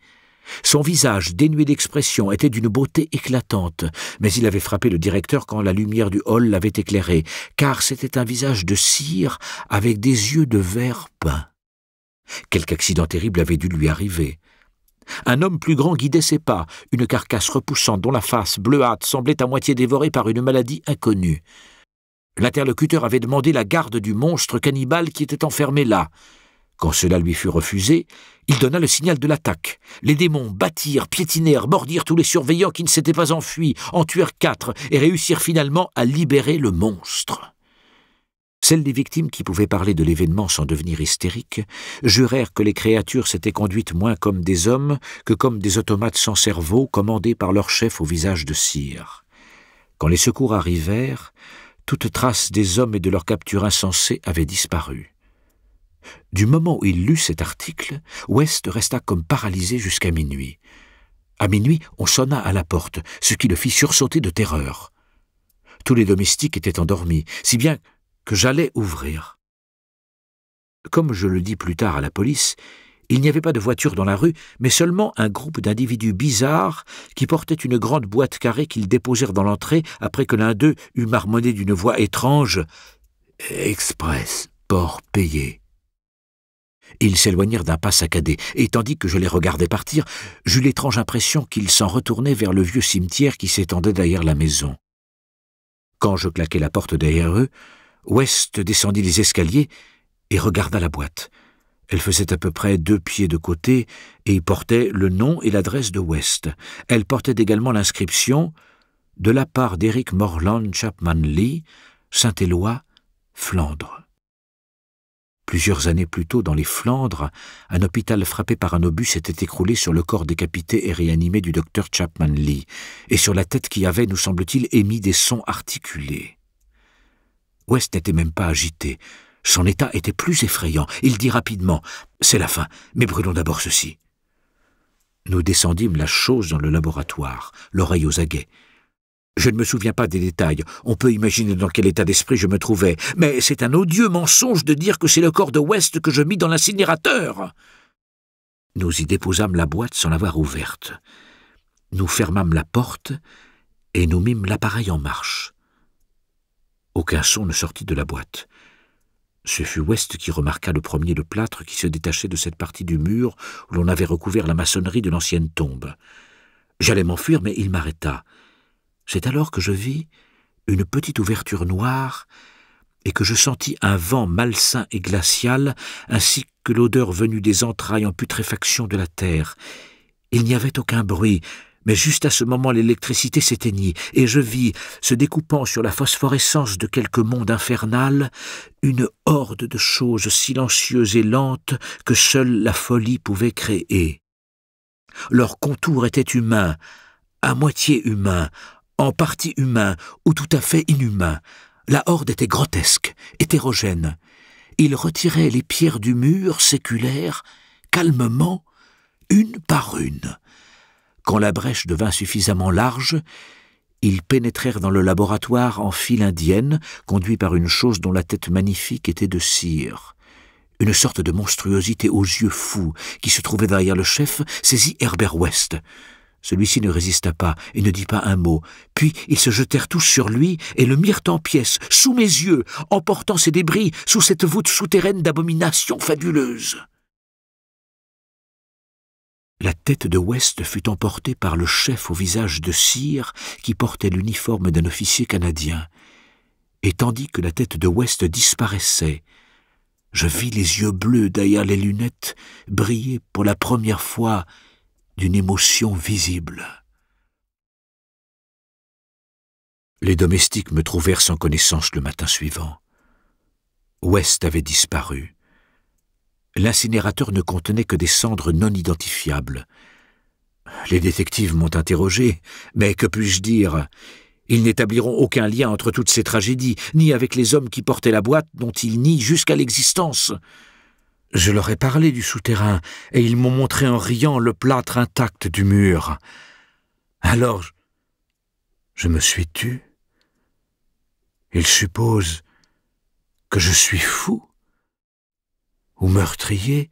Son visage, dénué d'expression, était d'une beauté éclatante, mais il avait frappé le directeur quand la lumière du hall l'avait éclairé, car c'était un visage de cire avec des yeux de verre peint. Quelque accident terrible avait dû lui arriver. Un homme plus grand guidait ses pas, une carcasse repoussante dont la face bleuâtre semblait à moitié dévorée par une maladie inconnue. L'interlocuteur avait demandé la garde du monstre cannibale qui était enfermé là. Quand cela lui fut refusé, il donna le signal de l'attaque. Les démons battirent, piétinèrent, mordirent tous les surveillants qui ne s'étaient pas enfuis, en tuèrent quatre et réussirent finalement à libérer le monstre. Celles des victimes qui pouvaient parler de l'événement sans devenir hystériques jurèrent que les créatures s'étaient conduites moins comme des hommes que comme des automates sans cerveau commandés par leur chef au visage de cire. Quand les secours arrivèrent, toute trace des hommes et de leur capture insensée avait disparu. Du moment où il lut cet article, West resta comme paralysé jusqu'à minuit. À minuit, on sonna à la porte, ce qui le fit sursauter de terreur. Tous les domestiques étaient endormis, si bien que j'allais ouvrir. Comme je le dis plus tard à la police, il n'y avait pas de voiture dans la rue, mais seulement un groupe d'individus bizarres qui portaient une grande boîte carrée qu'ils déposèrent dans l'entrée après que l'un d'eux eût marmonné d'une voix étrange Express, port payé. Ils s'éloignèrent d'un pas saccadé, et tandis que je les regardais partir, j'eus l'étrange impression qu'ils s'en retournaient vers le vieux cimetière qui s'étendait derrière la maison. Quand je claquai la porte derrière eux, West descendit les escaliers et regarda la boîte. Elle faisait à peu près deux pieds de côté et y portait le nom et l'adresse de West. Elle portait également l'inscription De la part d'Eric Morland Chapman Lee, Saint-Éloi, Flandre. Plusieurs années plus tôt, dans les Flandres, un hôpital frappé par un obus s'était écroulé sur le corps décapité et réanimé du docteur Chapman Lee, et sur la tête qui avait, nous semble-t-il, émis des sons articulés. West n'était même pas agité. Son état était plus effrayant. Il dit rapidement C'est la fin, mais brûlons d'abord ceci. Nous descendîmes la chose dans le laboratoire, l'oreille aux aguets. Je ne me souviens pas des détails. On peut imaginer dans quel état d'esprit je me trouvais. Mais c'est un odieux mensonge de dire que c'est le corps de West que je mis dans l'incinérateur. Nous y déposâmes la boîte sans l'avoir ouverte. Nous fermâmes la porte et nous mîmes l'appareil en marche. Aucun son ne sortit de la boîte. Ce fut West qui remarqua le premier le plâtre qui se détachait de cette partie du mur où l'on avait recouvert la maçonnerie de l'ancienne tombe. J'allais m'enfuir, mais il m'arrêta. C'est alors que je vis une petite ouverture noire et que je sentis un vent malsain et glacial, ainsi que l'odeur venue des entrailles en putréfaction de la terre. Il n'y avait aucun bruit, mais juste à ce moment l'électricité s'éteignit, et je vis, se découpant sur la phosphorescence de quelque monde infernal, une horde de choses silencieuses et lentes que seule la folie pouvait créer. Leur contour était humain, à moitié humain, en partie humain ou tout à fait inhumain. La horde était grotesque, hétérogène. Ils retiraient les pierres du mur séculaire, calmement, une par une. Quand la brèche devint suffisamment large, ils pénétrèrent dans le laboratoire en file indienne, conduit par une chose dont la tête magnifique était de cire. Une sorte de monstruosité aux yeux fous, qui se trouvait derrière le chef, saisit Herbert West. Celui-ci ne résista pas et ne dit pas un mot. Puis ils se jetèrent tous sur lui et le mirent en pièces, sous mes yeux, emportant ses débris sous cette voûte souterraine d'abominations fabuleuses. La tête de West fut emportée par le chef au visage de cire qui portait l'uniforme d'un officier canadien. Et tandis que la tête de West disparaissait, je vis les yeux bleus derrière les lunettes briller pour la première fois d'une émotion visible. Les domestiques me trouvèrent sans connaissance le matin suivant. West avait disparu. L'incinérateur ne contenait que des cendres non identifiables. Les détectives m'ont interrogé, mais que puis-je dire Ils n'établiront aucun lien entre toutes ces tragédies, ni avec les hommes qui portaient la boîte dont ils nient jusqu'à l'existence. Je leur ai parlé du souterrain, et ils m'ont montré en riant le plâtre intact du mur. Alors, je me suis tu. Ils supposent que je suis fou ou meurtrier,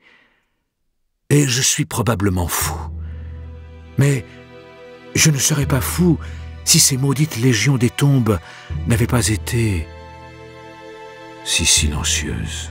et je suis probablement fou. Mais je ne serais pas fou si ces maudites légions des tombes n'avaient pas été si silencieuses.